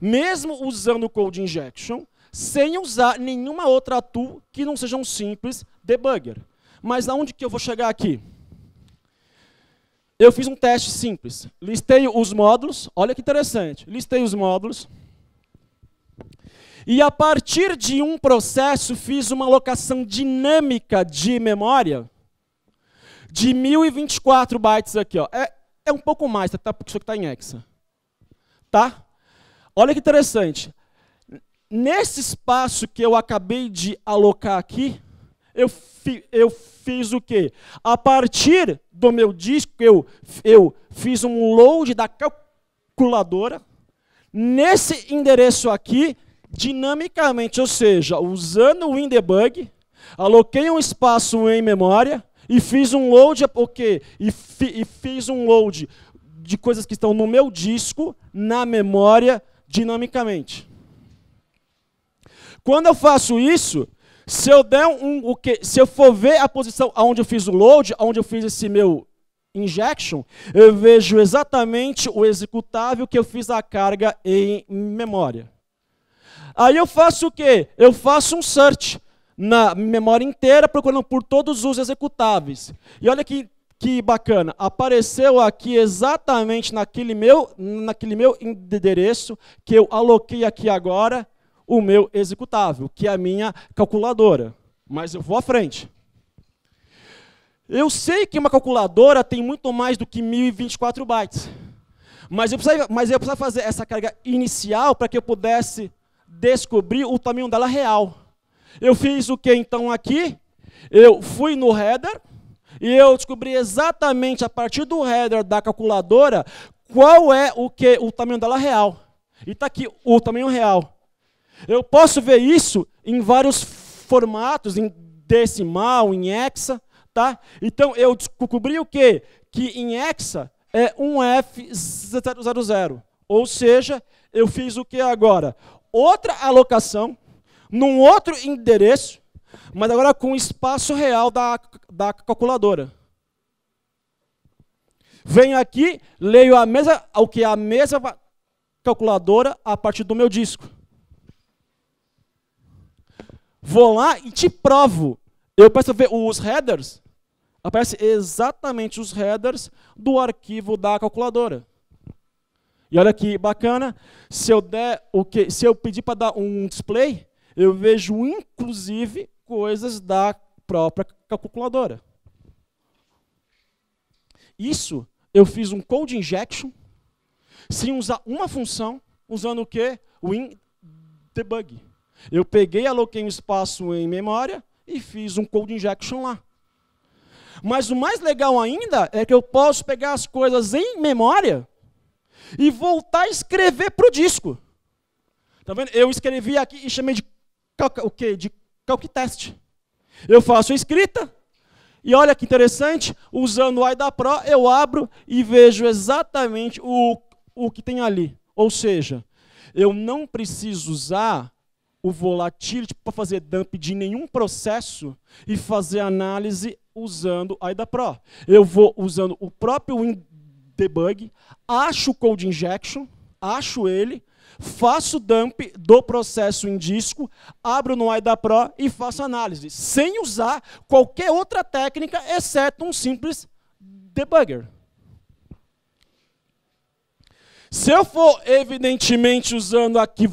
mesmo usando o code injection, sem usar nenhuma outra tool que não seja um simples debugger. Mas aonde que eu vou chegar aqui? Eu fiz um teste simples. Listei os módulos, olha que interessante. Listei os módulos, e a partir de um processo, fiz uma alocação dinâmica de memória de 1024 bytes aqui. Ó. É, é um pouco mais, tá, tá porque isso aqui está em hexa. Tá? Olha que interessante. Nesse espaço que eu acabei de alocar aqui, eu, fi, eu fiz o quê? A partir do meu disco, eu, eu fiz um load da calculadora. Nesse endereço aqui, dinamicamente, ou seja, usando o WinDebug, aloquei um espaço em memória e fiz um load, okay, e, fi, e fiz um load de coisas que estão no meu disco na memória dinamicamente. Quando eu faço isso, se eu der um o que, se eu for ver a posição aonde eu fiz o load, aonde eu fiz esse meu injection, eu vejo exatamente o executável que eu fiz a carga em memória. Aí eu faço o quê? Eu faço um search na memória inteira, procurando por todos os executáveis. E olha que, que bacana, apareceu aqui exatamente naquele meu, naquele meu endereço que eu aloquei aqui agora o meu executável, que é a minha calculadora. Mas eu vou à frente. Eu sei que uma calculadora tem muito mais do que 1024 bytes. Mas eu precisava, mas eu precisava fazer essa carga inicial para que eu pudesse descobrir o tamanho dela real. Eu fiz o que então aqui? Eu fui no header e eu descobri exatamente a partir do header da calculadora qual é o que o tamanho dela real. E está aqui o tamanho real. Eu posso ver isso em vários formatos, em decimal, em hexa, tá? Então eu descobri o que, Que em hexa é 1 F000. Ou seja, eu fiz o que agora? outra alocação, num outro endereço, mas agora com o espaço real da, da calculadora. Venho aqui, leio a mesa, o que é a mesma calculadora a partir do meu disco. Vou lá e te provo. Eu peço ver os headers. Aparece exatamente os headers do arquivo da calculadora. E olha que bacana, se eu der o que, se eu pedir para dar um display, eu vejo inclusive coisas da própria calculadora. Isso eu fiz um code injection sem usar uma função, usando o que? O in debug. Eu peguei, aloquei um espaço em memória e fiz um code injection lá. Mas o mais legal ainda é que eu posso pegar as coisas em memória e voltar a escrever para o disco. Tá vendo? Eu escrevi aqui e chamei de o quê? De calc teste. Eu faço a escrita e olha que interessante, usando o AIDA Pro, eu abro e vejo exatamente o, o que tem ali. Ou seja, eu não preciso usar o Volatility para fazer dump de nenhum processo e fazer análise usando o AIDA Pro. Eu vou usando o próprio debug, acho o code injection, acho ele, faço o dump do processo em disco, abro no IDA Pro e faço análise, sem usar qualquer outra técnica, exceto um simples debugger. Se eu for, evidentemente, usando aqui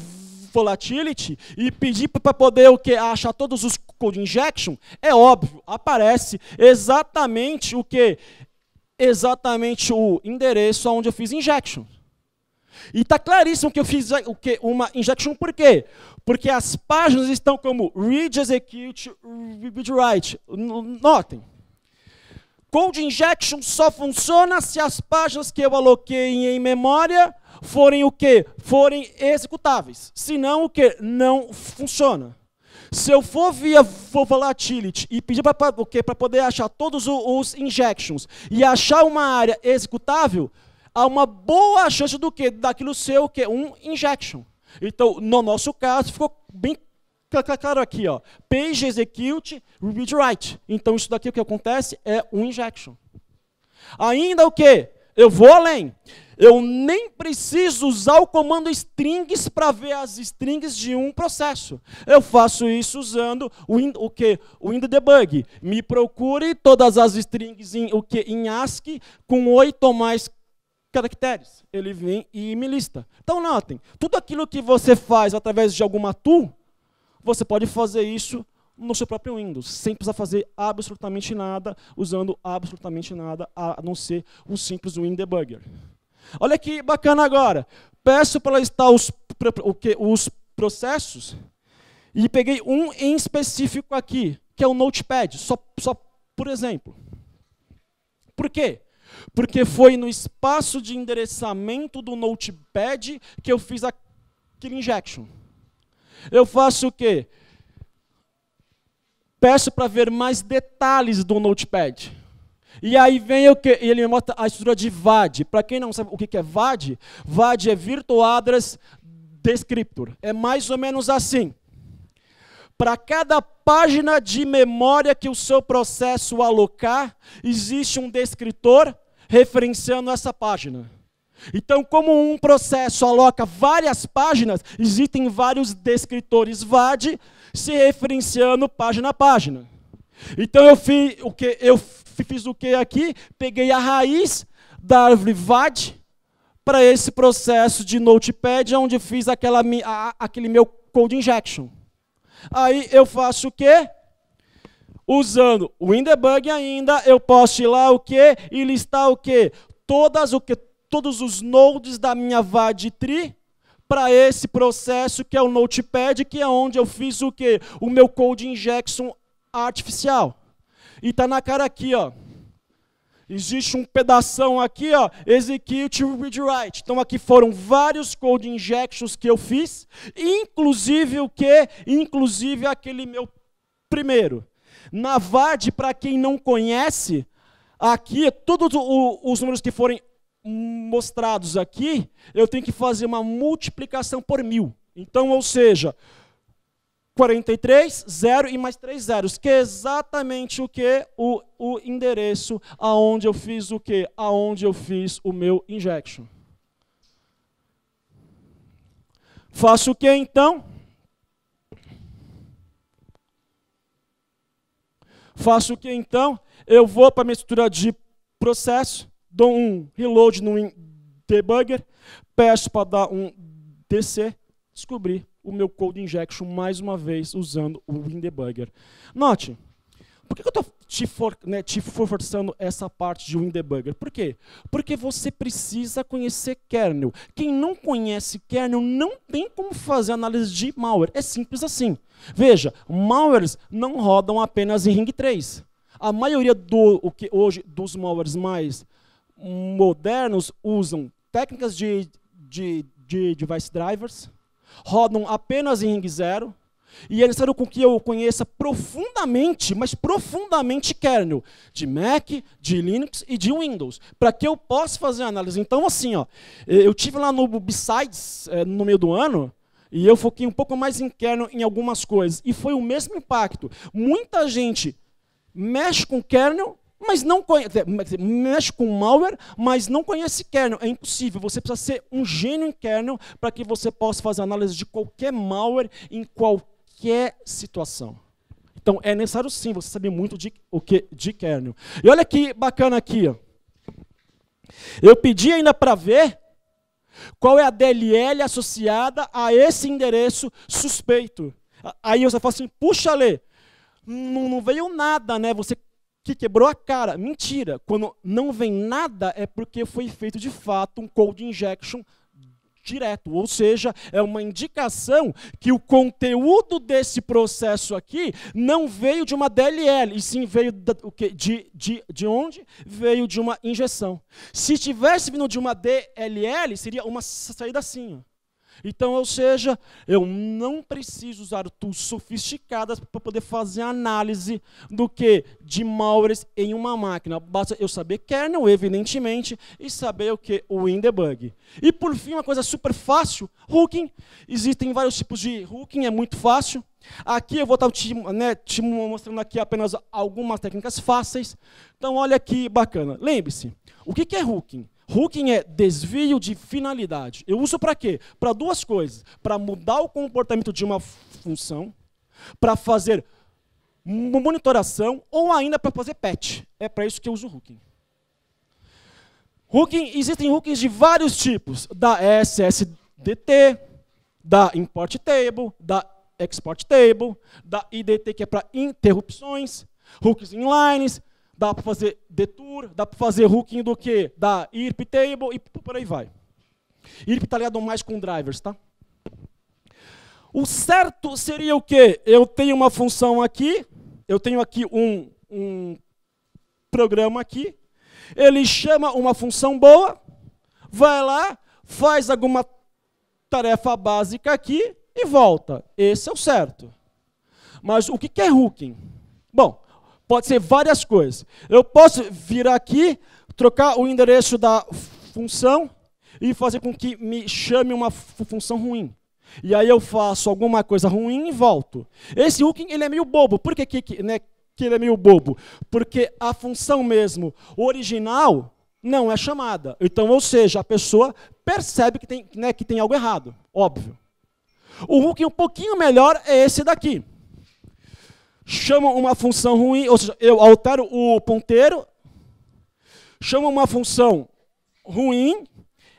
volatility e pedir para poder o que achar todos os code injection, é óbvio, aparece exatamente o que exatamente o endereço onde eu fiz injection. E está claríssimo que eu fiz o que uma injection por quê? Porque as páginas estão como read, execute, read, write. Notem. Code injection só funciona se as páginas que eu aloquei em memória forem o que? Forem executáveis. Senão o que? Não funciona. Se eu for via volatility e pedir para o quê? Para poder achar todos os injections e achar uma área executável, há uma boa chance do que daquilo ser o quê? Um injection. Então, no nosso caso, ficou bem claro aqui, ó. Page execute read write. Então, isso daqui o que acontece é um injection. Ainda o que? Eu vou além. Eu nem preciso usar o comando strings para ver as strings de um processo. Eu faço isso usando o, o que? O WinDebug. Me procure todas as strings em, o que? em ASCII com oito ou mais caracteres. Ele vem e me lista. Então notem, tudo aquilo que você faz através de alguma tool, você pode fazer isso no seu próprio Windows, sem precisar fazer absolutamente nada, usando absolutamente nada, a não ser o simples WinDebugger. Debugger. Olha que bacana agora. Peço para listar os, os processos e peguei um em específico aqui, que é o Notepad, só, só por exemplo. Por quê? Porque foi no espaço de endereçamento do Notepad que eu fiz aquele injection. Eu faço o quê? Peço para ver mais detalhes do Notepad. E aí vem o que? Ele mostra a estrutura de VAD. Para quem não sabe o que é VAD, VAD é virtuadras descriptor. É mais ou menos assim. Para cada página de memória que o seu processo alocar, existe um descritor referenciando essa página. Então, como um processo aloca várias páginas, existem vários descritores VAD se referenciando página a página. Então eu fiz o que eu fiz o que aqui? Peguei a raiz da árvore VAD para esse processo de notepad onde fiz aquela, a, aquele meu code injection. Aí eu faço o que Usando o Windebug ainda, eu posso ir lá o que E listar o que Todas o que Todos os nodes da minha VAD tree para esse processo que é o Notepad, que é onde eu fiz o que O meu code injection artificial. E está na cara aqui, ó. Existe um pedaço aqui, ó, executive read-write. Então aqui foram vários code injections que eu fiz, inclusive o que? Inclusive aquele meu primeiro. Na VAD, para quem não conhece, aqui, todos os números que forem mostrados aqui, eu tenho que fazer uma multiplicação por mil. Então, ou seja, 43, 0 e mais 3 zeros, que é exatamente o que? O, o endereço aonde eu fiz o que? Aonde eu fiz o meu injection. Faço o que então? Faço o que então? Eu vou para a minha estrutura de processo, dou um reload no debugger, peço para dar um DC, descobrir o meu code injection mais uma vez usando o WinDebugger. Note, por que eu estou te, for, né, te forçando essa parte de WinDebugger? Por quê? Porque você precisa conhecer kernel. Quem não conhece kernel não tem como fazer análise de malware. É simples assim. Veja, malwares não rodam apenas em Ring 3. A maioria do, o que hoje dos malwares mais modernos usam técnicas de, de, de device drivers, rodam apenas em ring zero, e eles fizeram com que eu conheça profundamente, mas profundamente kernel, de Mac, de Linux e de Windows, para que eu possa fazer análise. Então, assim, ó, eh, eu tive lá no Besides, eh, no meio do ano, e eu foquei um pouco mais em kernel em algumas coisas, e foi o mesmo impacto. Muita gente mexe com kernel mas não conhece, mexe com malware, mas não conhece kernel. É impossível. Você precisa ser um gênio em kernel para que você possa fazer análise de qualquer malware em qualquer situação. Então é necessário sim você saber muito de o que de kernel. E olha que bacana aqui. Ó. Eu pedi ainda para ver qual é a DLL associada a esse endereço suspeito. Aí você fala assim, puxa, Lê, não, não veio nada, né? Você que quebrou a cara. Mentira! Quando não vem nada é porque foi feito de fato um cold injection direto, ou seja, é uma indicação que o conteúdo desse processo aqui não veio de uma DLL, e sim veio da, de, de, de onde? Veio de uma injeção. Se tivesse vindo de uma DLL, seria uma saída assim. Ó. Então, ou seja, eu não preciso usar tools sofisticadas para poder fazer análise do que de malwares em uma máquina. Basta eu saber kernel, evidentemente, e saber o que o debug. E por fim, uma coisa super fácil, hooking. Existem vários tipos de hooking, é muito fácil. Aqui eu vou estar tá te, né, te mostrando aqui apenas algumas técnicas fáceis. Então, olha que bacana. Lembre-se, o que é hooking? Hooking é desvio de finalidade. Eu uso para quê? Para duas coisas: para mudar o comportamento de uma função, para fazer monitoração ou ainda para fazer patch. É para isso que eu uso hooking. Hooking existem hookings de vários tipos, da SSDT, da import table, da export table, da IDT que é para interrupções, hooks inlines, dá para fazer detour, dá para fazer hooking do que? Da IRP table e por aí vai. IRP está ligado mais com drivers, tá? O certo seria o quê? Eu tenho uma função aqui, eu tenho aqui um, um programa aqui, ele chama uma função boa, vai lá, faz alguma tarefa básica aqui e volta. Esse é o certo. Mas o que é hooking? Bom, Pode ser várias coisas. Eu posso vir aqui, trocar o endereço da função e fazer com que me chame uma função ruim. E aí eu faço alguma coisa ruim e volto. Esse hooking ele é meio bobo. Por que, que, né, que ele é meio bobo? Porque a função mesmo original não é chamada. Então, ou seja, a pessoa percebe que tem, né, que tem algo errado. Óbvio. O hooking um pouquinho melhor é esse daqui chama uma função ruim, ou seja, eu altero o ponteiro, Chama uma função ruim,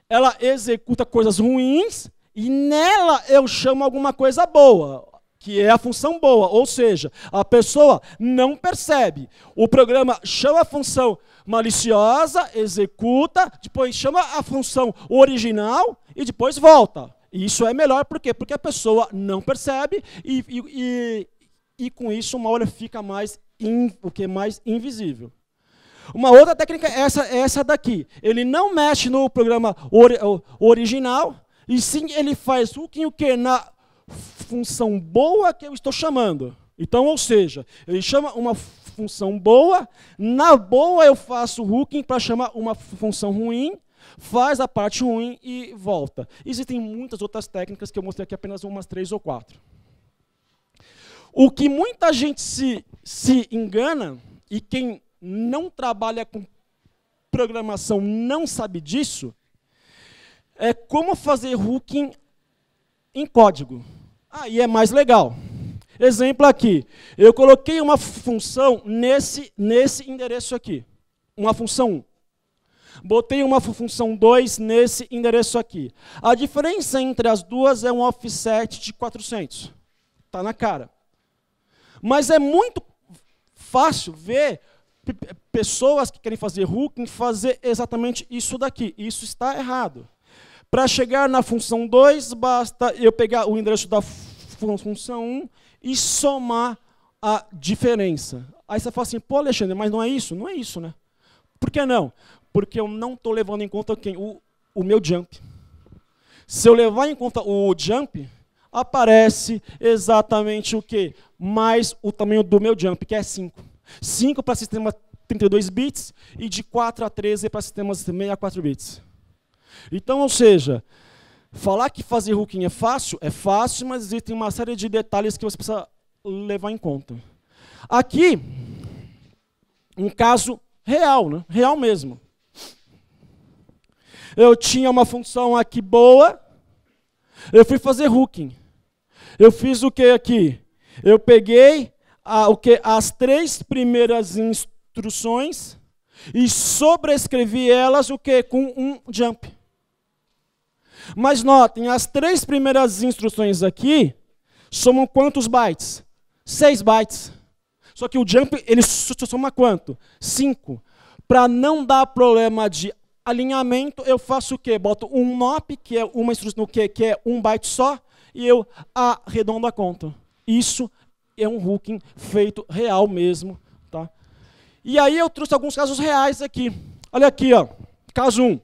ela executa coisas ruins, e nela eu chamo alguma coisa boa, que é a função boa, ou seja, a pessoa não percebe. O programa chama a função maliciosa, executa, depois chama a função original e depois volta. isso é melhor, por quê? Porque a pessoa não percebe e, e e com isso uma hora fica mais in, o que mais invisível. Uma outra técnica é essa, é essa daqui. Ele não mexe no programa ori, original, e sim ele faz o que o que na função boa que eu estou chamando. Então, ou seja, ele chama uma função boa, na boa eu faço hooking para chamar uma função ruim, faz a parte ruim e volta. Existem muitas outras técnicas que eu mostrei aqui apenas umas três ou quatro. O que muita gente se, se engana, e quem não trabalha com programação não sabe disso, é como fazer hooking em código. Aí é mais legal. Exemplo aqui. Eu coloquei uma função nesse, nesse endereço aqui. Uma função 1. Botei uma função 2 nesse endereço aqui. A diferença entre as duas é um offset de 400. Está na cara. Mas é muito fácil ver pessoas que querem fazer hooking fazer exatamente isso daqui. Isso está errado. Para chegar na função 2, basta eu pegar o endereço da função 1 um e somar a diferença. Aí você fala assim, pô, Alexandre, mas não é isso? Não é isso, né? Por que não? Porque eu não estou levando em conta quem? O, o meu jump. Se eu levar em conta o jump, aparece exatamente o quê? Mais o tamanho do meu jump, que é 5. 5 para sistema 32 bits e de 4 a 13 para sistemas 64 bits. Então, ou seja, falar que fazer hooking é fácil, é fácil, mas existem uma série de detalhes que você precisa levar em conta. Aqui, um caso real, né? real mesmo. Eu tinha uma função aqui boa, eu fui fazer hooking. Eu fiz o que aqui? Eu peguei a, o que as três primeiras instruções e sobrescrevi elas o que com um jump. Mas notem, as três primeiras instruções aqui somam quantos bytes? 6 bytes. Só que o jump ele soma quanto? 5. Para não dar problema de alinhamento, eu faço o quê? Boto um NOP, que é uma instrução que, que é um byte só, e eu arredondo a conta. Isso é um hooking feito real mesmo. Tá? E aí eu trouxe alguns casos reais aqui. Olha aqui, ó. caso 1. Um.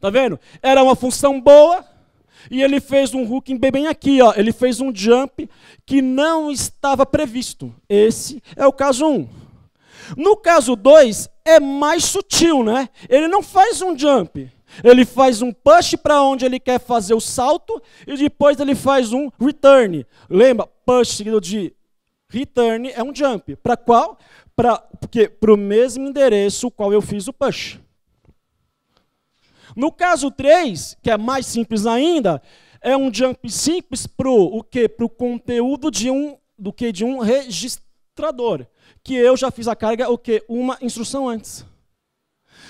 Tá vendo? Era uma função boa, e ele fez um hooking bem aqui, ó. Ele fez um jump que não estava previsto. Esse é o caso 1. Um. No caso 2, é mais sutil, né? Ele não faz um jump. Ele faz um push para onde ele quer fazer o salto e depois ele faz um return. Lembra? Push seguido de return é um jump. Para qual? Para o mesmo endereço qual eu fiz o push. No caso 3, que é mais simples ainda, é um jump simples para o quê? Para o conteúdo de um, do que de um registro que eu já fiz a carga o quê? Uma instrução antes.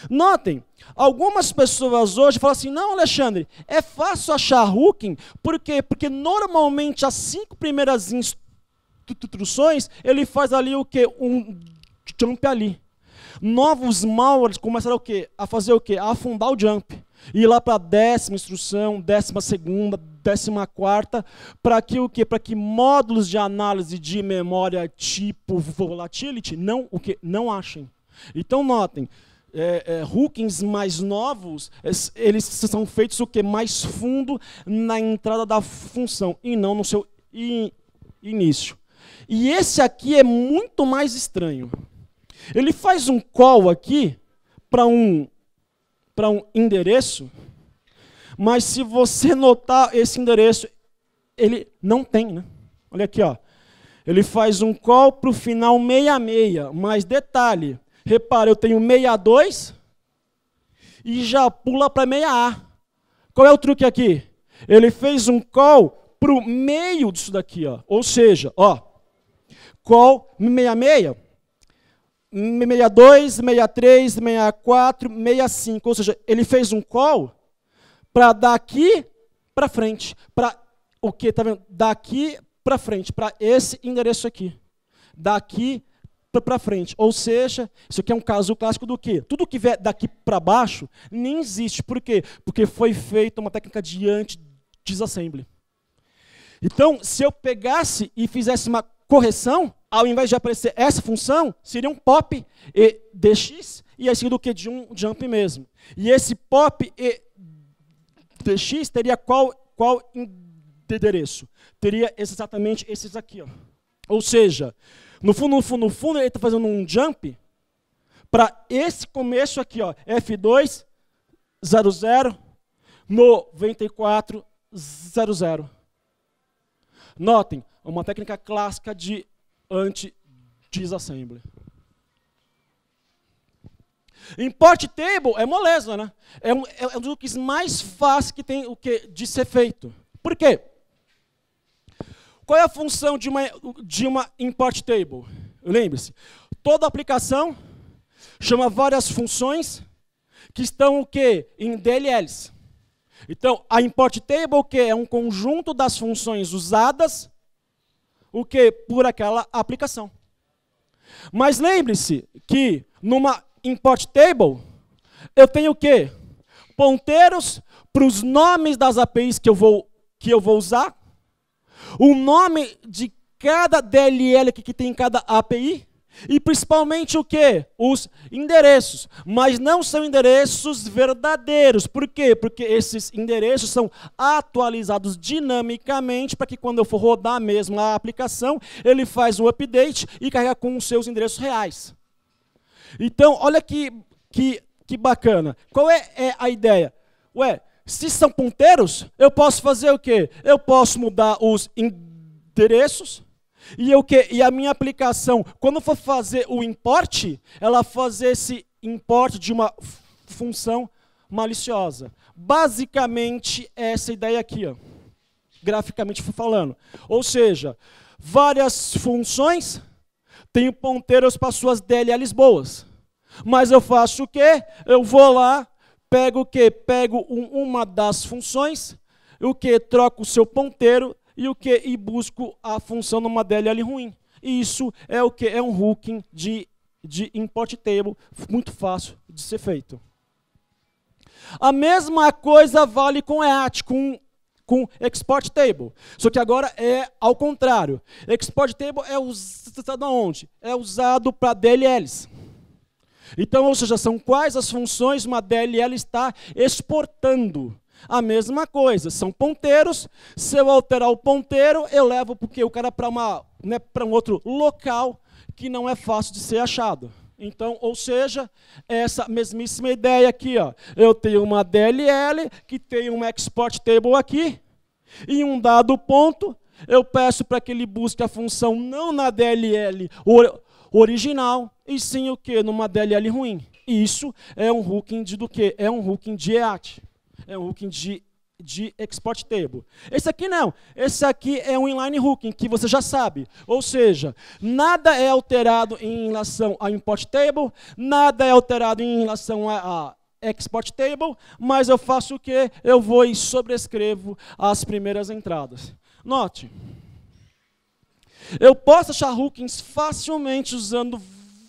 Notem, algumas pessoas hoje falam assim: não, Alexandre, é fácil achar hooking, por quê? Porque normalmente as cinco primeiras instruções ele faz ali o quê? Um jump ali. Novos malwares começaram o quê? A fazer o quê? A afundar o jump. E ir lá para a décima instrução, décima segunda, décima quarta, para que o quê? Para que módulos de análise de memória tipo volatility não, o quê? não achem. Então notem, é, é, hookings mais novos, é, eles são feitos o que mais fundo na entrada da função e não no seu in, início. E esse aqui é muito mais estranho. Ele faz um call aqui para um para um endereço, mas se você notar esse endereço, ele não tem, né? Olha aqui, ó. Ele faz um call para o final 66, mas detalhe, repara, eu tenho 62 e já pula para 6A. Qual é o truque aqui? Ele fez um call para o meio disso daqui, ó. ou seja, ó, call 66, 62, 63, 64, 65. Ou seja, ele fez um call para daqui para frente. Para o que? Tá vendo? Daqui para frente. Para esse endereço aqui. Daqui para frente. Ou seja, isso aqui é um caso clássico do que? Tudo que vier daqui para baixo nem existe. Por quê? Porque foi feita uma técnica de anti disassembly Então, se eu pegasse e fizesse uma correção, ao invés de aparecer essa função, seria um pop e dx, e é seguido do que de um jump mesmo. E esse pop e dx teria qual, qual endereço? Teria exatamente esses aqui. Ó. Ou seja, no fundo, no fundo, no fundo, ele está fazendo um jump para esse começo aqui, ó, F2, 00, 94, 00. Notem, uma técnica clássica de anti-disassembly. Import table é moleza, né? É um, é um dos mais fáceis que tem o que de ser feito. Por quê? Qual é a função de uma, de uma import table? Lembre-se, toda aplicação chama várias funções que estão o quê? Em DLLs. Então, a import table que é um conjunto das funções usadas o que por aquela aplicação. Mas lembre-se que numa import table eu tenho o quê? Ponteiros para os nomes das APIs que eu vou que eu vou usar, o nome de cada DLL que tem em cada API e principalmente o que? Os endereços. Mas não são endereços verdadeiros. Por quê? Porque esses endereços são atualizados dinamicamente para que quando eu for rodar mesmo a aplicação, ele faz um update e carrega com os seus endereços reais. Então, olha que, que, que bacana. Qual é, é a ideia? Ué, se são ponteiros, eu posso fazer o quê? Eu posso mudar os endereços e, eu que, e a minha aplicação, quando for fazer o importe, ela fazer esse importe de uma função maliciosa. Basicamente, é essa ideia aqui, ó, graficamente falando. Ou seja, várias funções têm ponteiros para suas DLLs boas. Mas eu faço o quê? Eu vou lá, pego o quê? Pego um, uma das funções, o que? Troco o seu ponteiro e o que e busco a função numa DLL ruim. E isso é o que é um hooking de de import table muito fácil de ser feito. A mesma coisa vale com EAT, com com export table. Só que agora é ao contrário. Export table é usado onde? É usado para DLLs. Então, ou seja, são quais as funções uma DLL está exportando. A mesma coisa, são ponteiros. Se eu alterar o ponteiro, eu levo porque o cara é para uma, né, para um outro local que não é fácil de ser achado. Então, ou seja, essa mesmíssima ideia aqui, ó. Eu tenho uma DLL que tem um export table aqui, em um dado ponto, eu peço para que ele busque a função não na DLL or original, e sim o que numa DLL ruim. Isso é um hooking de do que? É um hooking de EAT é um hooking de, de export table. Esse aqui não. Esse aqui é um inline hooking, que você já sabe. Ou seja, nada é alterado em relação a import table, nada é alterado em relação a, a export table, mas eu faço o que? Eu vou e sobrescrevo as primeiras entradas. Note, eu posso achar hookings facilmente usando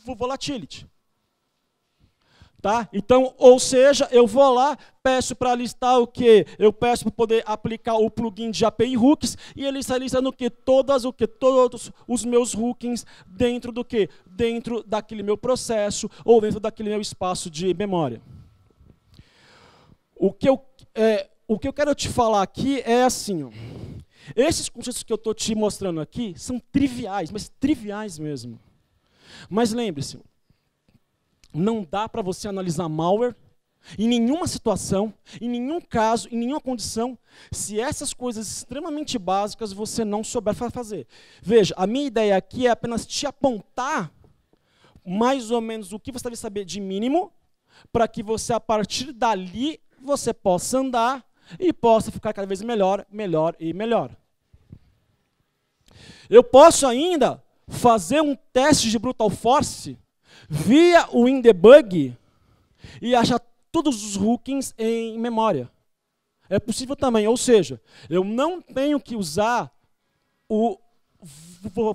volatility. Tá? Então, ou seja, eu vou lá, peço para listar o que? Eu peço para poder aplicar o plugin de API Hooks e ele está listando o que? Todas o que? Todos os meus hookings dentro do que? Dentro daquele meu processo ou dentro daquele meu espaço de memória. O que eu, é, o que eu quero te falar aqui é assim. Ó, esses conceitos que eu estou te mostrando aqui são triviais, mas triviais mesmo. Mas lembre-se, não dá para você analisar malware em nenhuma situação, em nenhum caso, em nenhuma condição, se essas coisas extremamente básicas você não souber fazer. Veja, a minha ideia aqui é apenas te apontar mais ou menos o que você deve saber de mínimo, para que você, a partir dali, você possa andar e possa ficar cada vez melhor, melhor e melhor. Eu posso ainda fazer um teste de brutal force via o indebug e acha todos os hookings em memória. É possível também, ou seja, eu não tenho que usar o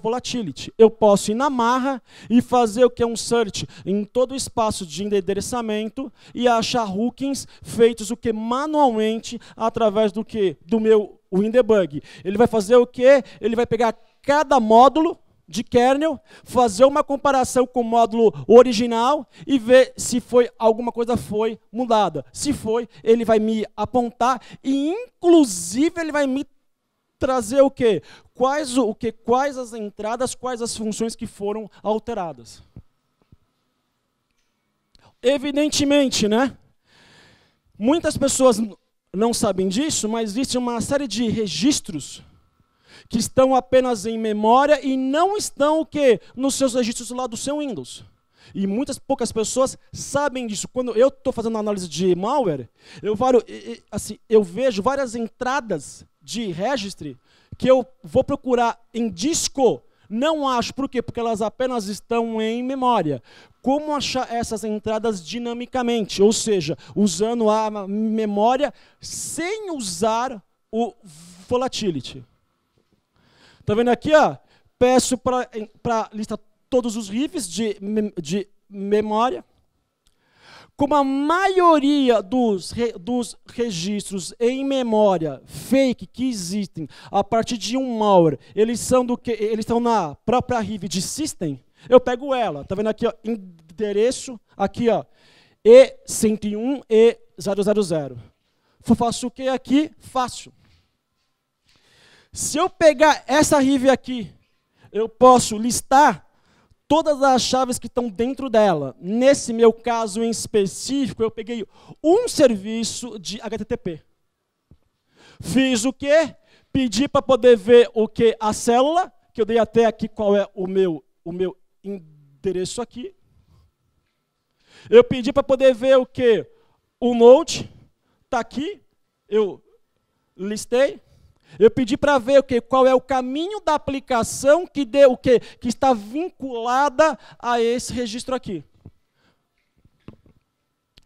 volatility. Eu posso ir na marra e fazer o que é um search em todo o espaço de endereçamento e achar hookings feitos o que manualmente através do que do meu WinDebug. Ele vai fazer o que? Ele vai pegar cada módulo de kernel, fazer uma comparação com o módulo original e ver se foi alguma coisa foi mudada. Se foi, ele vai me apontar e inclusive ele vai me trazer o quê? Quais o que? Quais as entradas, quais as funções que foram alteradas. Evidentemente, né? Muitas pessoas não sabem disso, mas existe uma série de registros que estão apenas em memória e não estão o quê? Nos seus registros lá do seu Windows. E muitas poucas pessoas sabem disso. Quando eu estou fazendo análise de malware, eu, assim, eu vejo várias entradas de registry que eu vou procurar em disco, não acho. Por quê? Porque elas apenas estão em memória. Como achar essas entradas dinamicamente? Ou seja, usando a memória sem usar o volatility. Tá vendo aqui, ó? Peço para listar todos os riffs de, de memória. Como a maioria dos, re, dos registros em memória fake que existem a partir de um malware, eles são do que eles estão na própria RIV de system, eu pego ela, tá vendo aqui, ó, endereço aqui, ó, E101 e 000. Faço o que aqui? Fácil. Se eu pegar essa rive aqui, eu posso listar todas as chaves que estão dentro dela. Nesse meu caso em específico, eu peguei um serviço de HTTP. Fiz o quê? Pedi para poder ver o que a célula, que eu dei até aqui qual é o meu o meu endereço aqui. Eu pedi para poder ver o que o node está aqui. Eu listei eu pedi para ver o que, qual é o caminho da aplicação que deu o que, que está vinculada a esse registro aqui.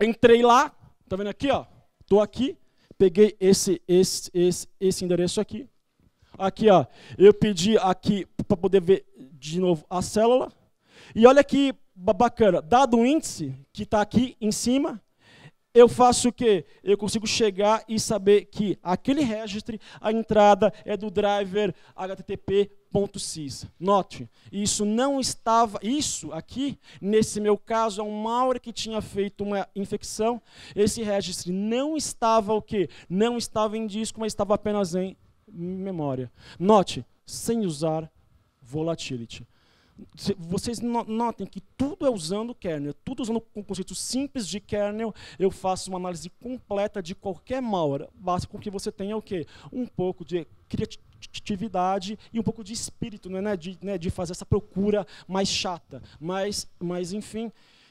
Entrei lá, tá vendo aqui, ó? Tô aqui, peguei esse esse esse, esse endereço aqui. Aqui, ó, eu pedi aqui para poder ver de novo a célula. E olha que bacana, dado o índice que está aqui em cima, eu faço o quê? Eu consigo chegar e saber que aquele registro, a entrada é do driver http.sys. Note, isso não estava, isso aqui, nesse meu caso, é um malware que tinha feito uma infecção. Esse registro não estava o quê? Não estava em disco, mas estava apenas em memória. Note, sem usar volatility. Vocês notem que tudo é usando kernel, tudo usando o conceito simples de kernel, eu faço uma análise completa de qualquer malware. Basta com que você tenha o quê? Um pouco de criatividade e um pouco de espírito, é, né, de, né, de fazer essa procura mais chata. Mas, mas, enfim,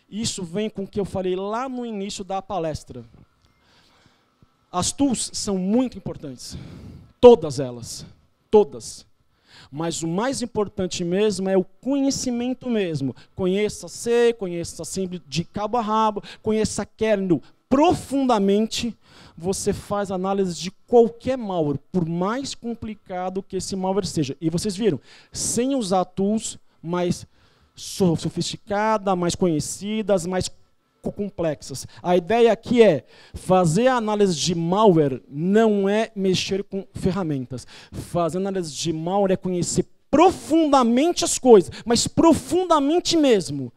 isso vem com o que eu falei lá no início da palestra. As tools são muito importantes. Todas elas. Todas. Mas o mais importante mesmo é o conhecimento mesmo. Conheça se, conheça sempre de cabo a rabo, conheça kernel profundamente. Você faz análise de qualquer malware, por mais complicado que esse malware seja. E vocês viram, sem usar tools mais sofisticadas, mais conhecidas, mais pouco complexas. A ideia aqui é fazer a análise de malware não é mexer com ferramentas. Fazer análise de malware é conhecer profundamente as coisas, mas profundamente mesmo,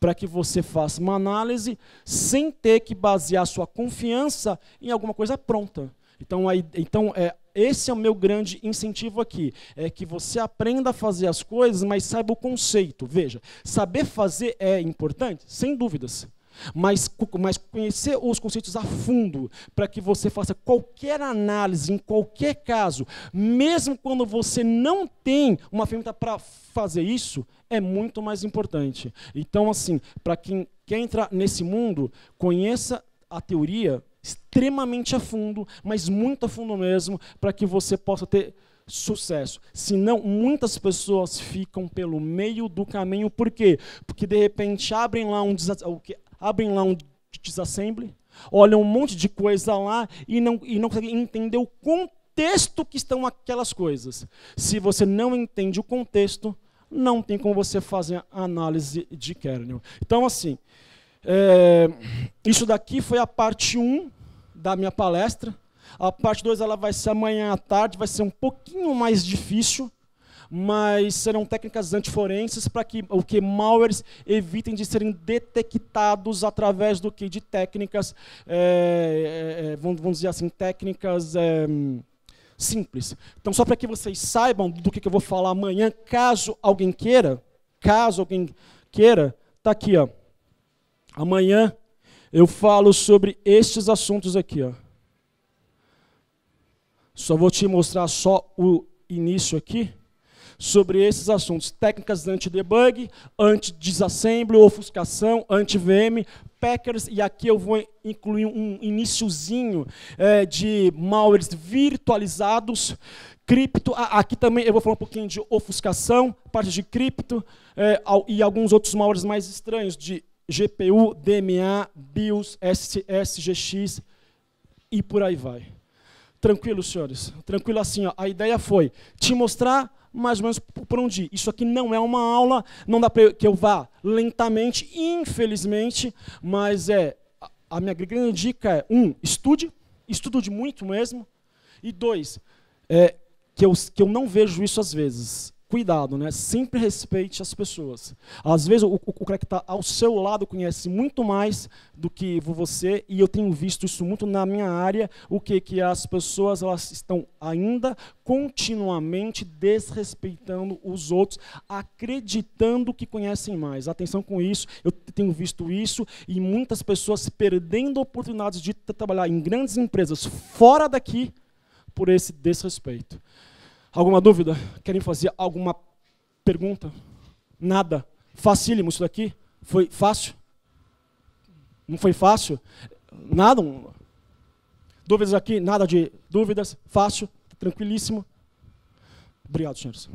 para que você faça uma análise sem ter que basear sua confiança em alguma coisa pronta. Então, aí, então é, esse é o meu grande incentivo aqui, é que você aprenda a fazer as coisas, mas saiba o conceito. Veja, saber fazer é importante, sem dúvidas. Mas, mas conhecer os conceitos a fundo, para que você faça qualquer análise, em qualquer caso, mesmo quando você não tem uma ferramenta para fazer isso, é muito mais importante. Então, assim, para quem quer entrar nesse mundo, conheça a teoria extremamente a fundo, mas muito a fundo mesmo, para que você possa ter sucesso. Senão, muitas pessoas ficam pelo meio do caminho. Por quê? Porque de repente abrem lá um desafio abrem lá um disassembly, olham um monte de coisa lá e não, e não conseguem entender o contexto que estão aquelas coisas. Se você não entende o contexto, não tem como você fazer análise de kernel. Então, assim, é, isso daqui foi a parte 1 um da minha palestra. A parte 2 ela vai ser amanhã à tarde, vai ser um pouquinho mais difícil, mas serão técnicas antiforenses para que o que malwares evitem de serem detectados através do que de técnicas, é, é, vamos dizer assim, técnicas é, simples. Então, só para que vocês saibam do que, que eu vou falar amanhã, caso alguém queira, caso alguém queira, está aqui, ó. Amanhã eu falo sobre estes assuntos aqui, ó. Só vou te mostrar só o início aqui sobre esses assuntos, técnicas anti-debug, anti-disassembly, ofuscação, anti-VM, Packers, e aqui eu vou incluir um iníciozinho é, de malwares virtualizados, cripto, aqui também eu vou falar um pouquinho de ofuscação, parte de cripto, é, e alguns outros malwares mais estranhos, de GPU, DMA, BIOS, SSGX e por aí vai. Tranquilo, senhores. Tranquilo assim, ó. A ideia foi te mostrar mais ou menos por onde ir. Isso aqui não é uma aula, não dá para que eu vá lentamente, infelizmente, mas é a minha grande dica é um, estude, estude muito mesmo, e dois, é, que eu, que eu não vejo isso às vezes cuidado, né? Sempre respeite as pessoas. Às vezes o, o, o cara que está ao seu lado conhece muito mais do que você e eu tenho visto isso muito na minha área, o que que as pessoas elas estão ainda continuamente desrespeitando os outros, acreditando que conhecem mais. Atenção com isso, eu tenho visto isso e muitas pessoas perdendo oportunidades de trabalhar em grandes empresas fora daqui por esse desrespeito. Alguma dúvida? Querem fazer alguma pergunta? Nada. Facílimo isso daqui? Foi fácil? Não foi fácil? Nada. Dúvidas aqui? Nada de dúvidas. Fácil, tranquilíssimo. Obrigado, senhores.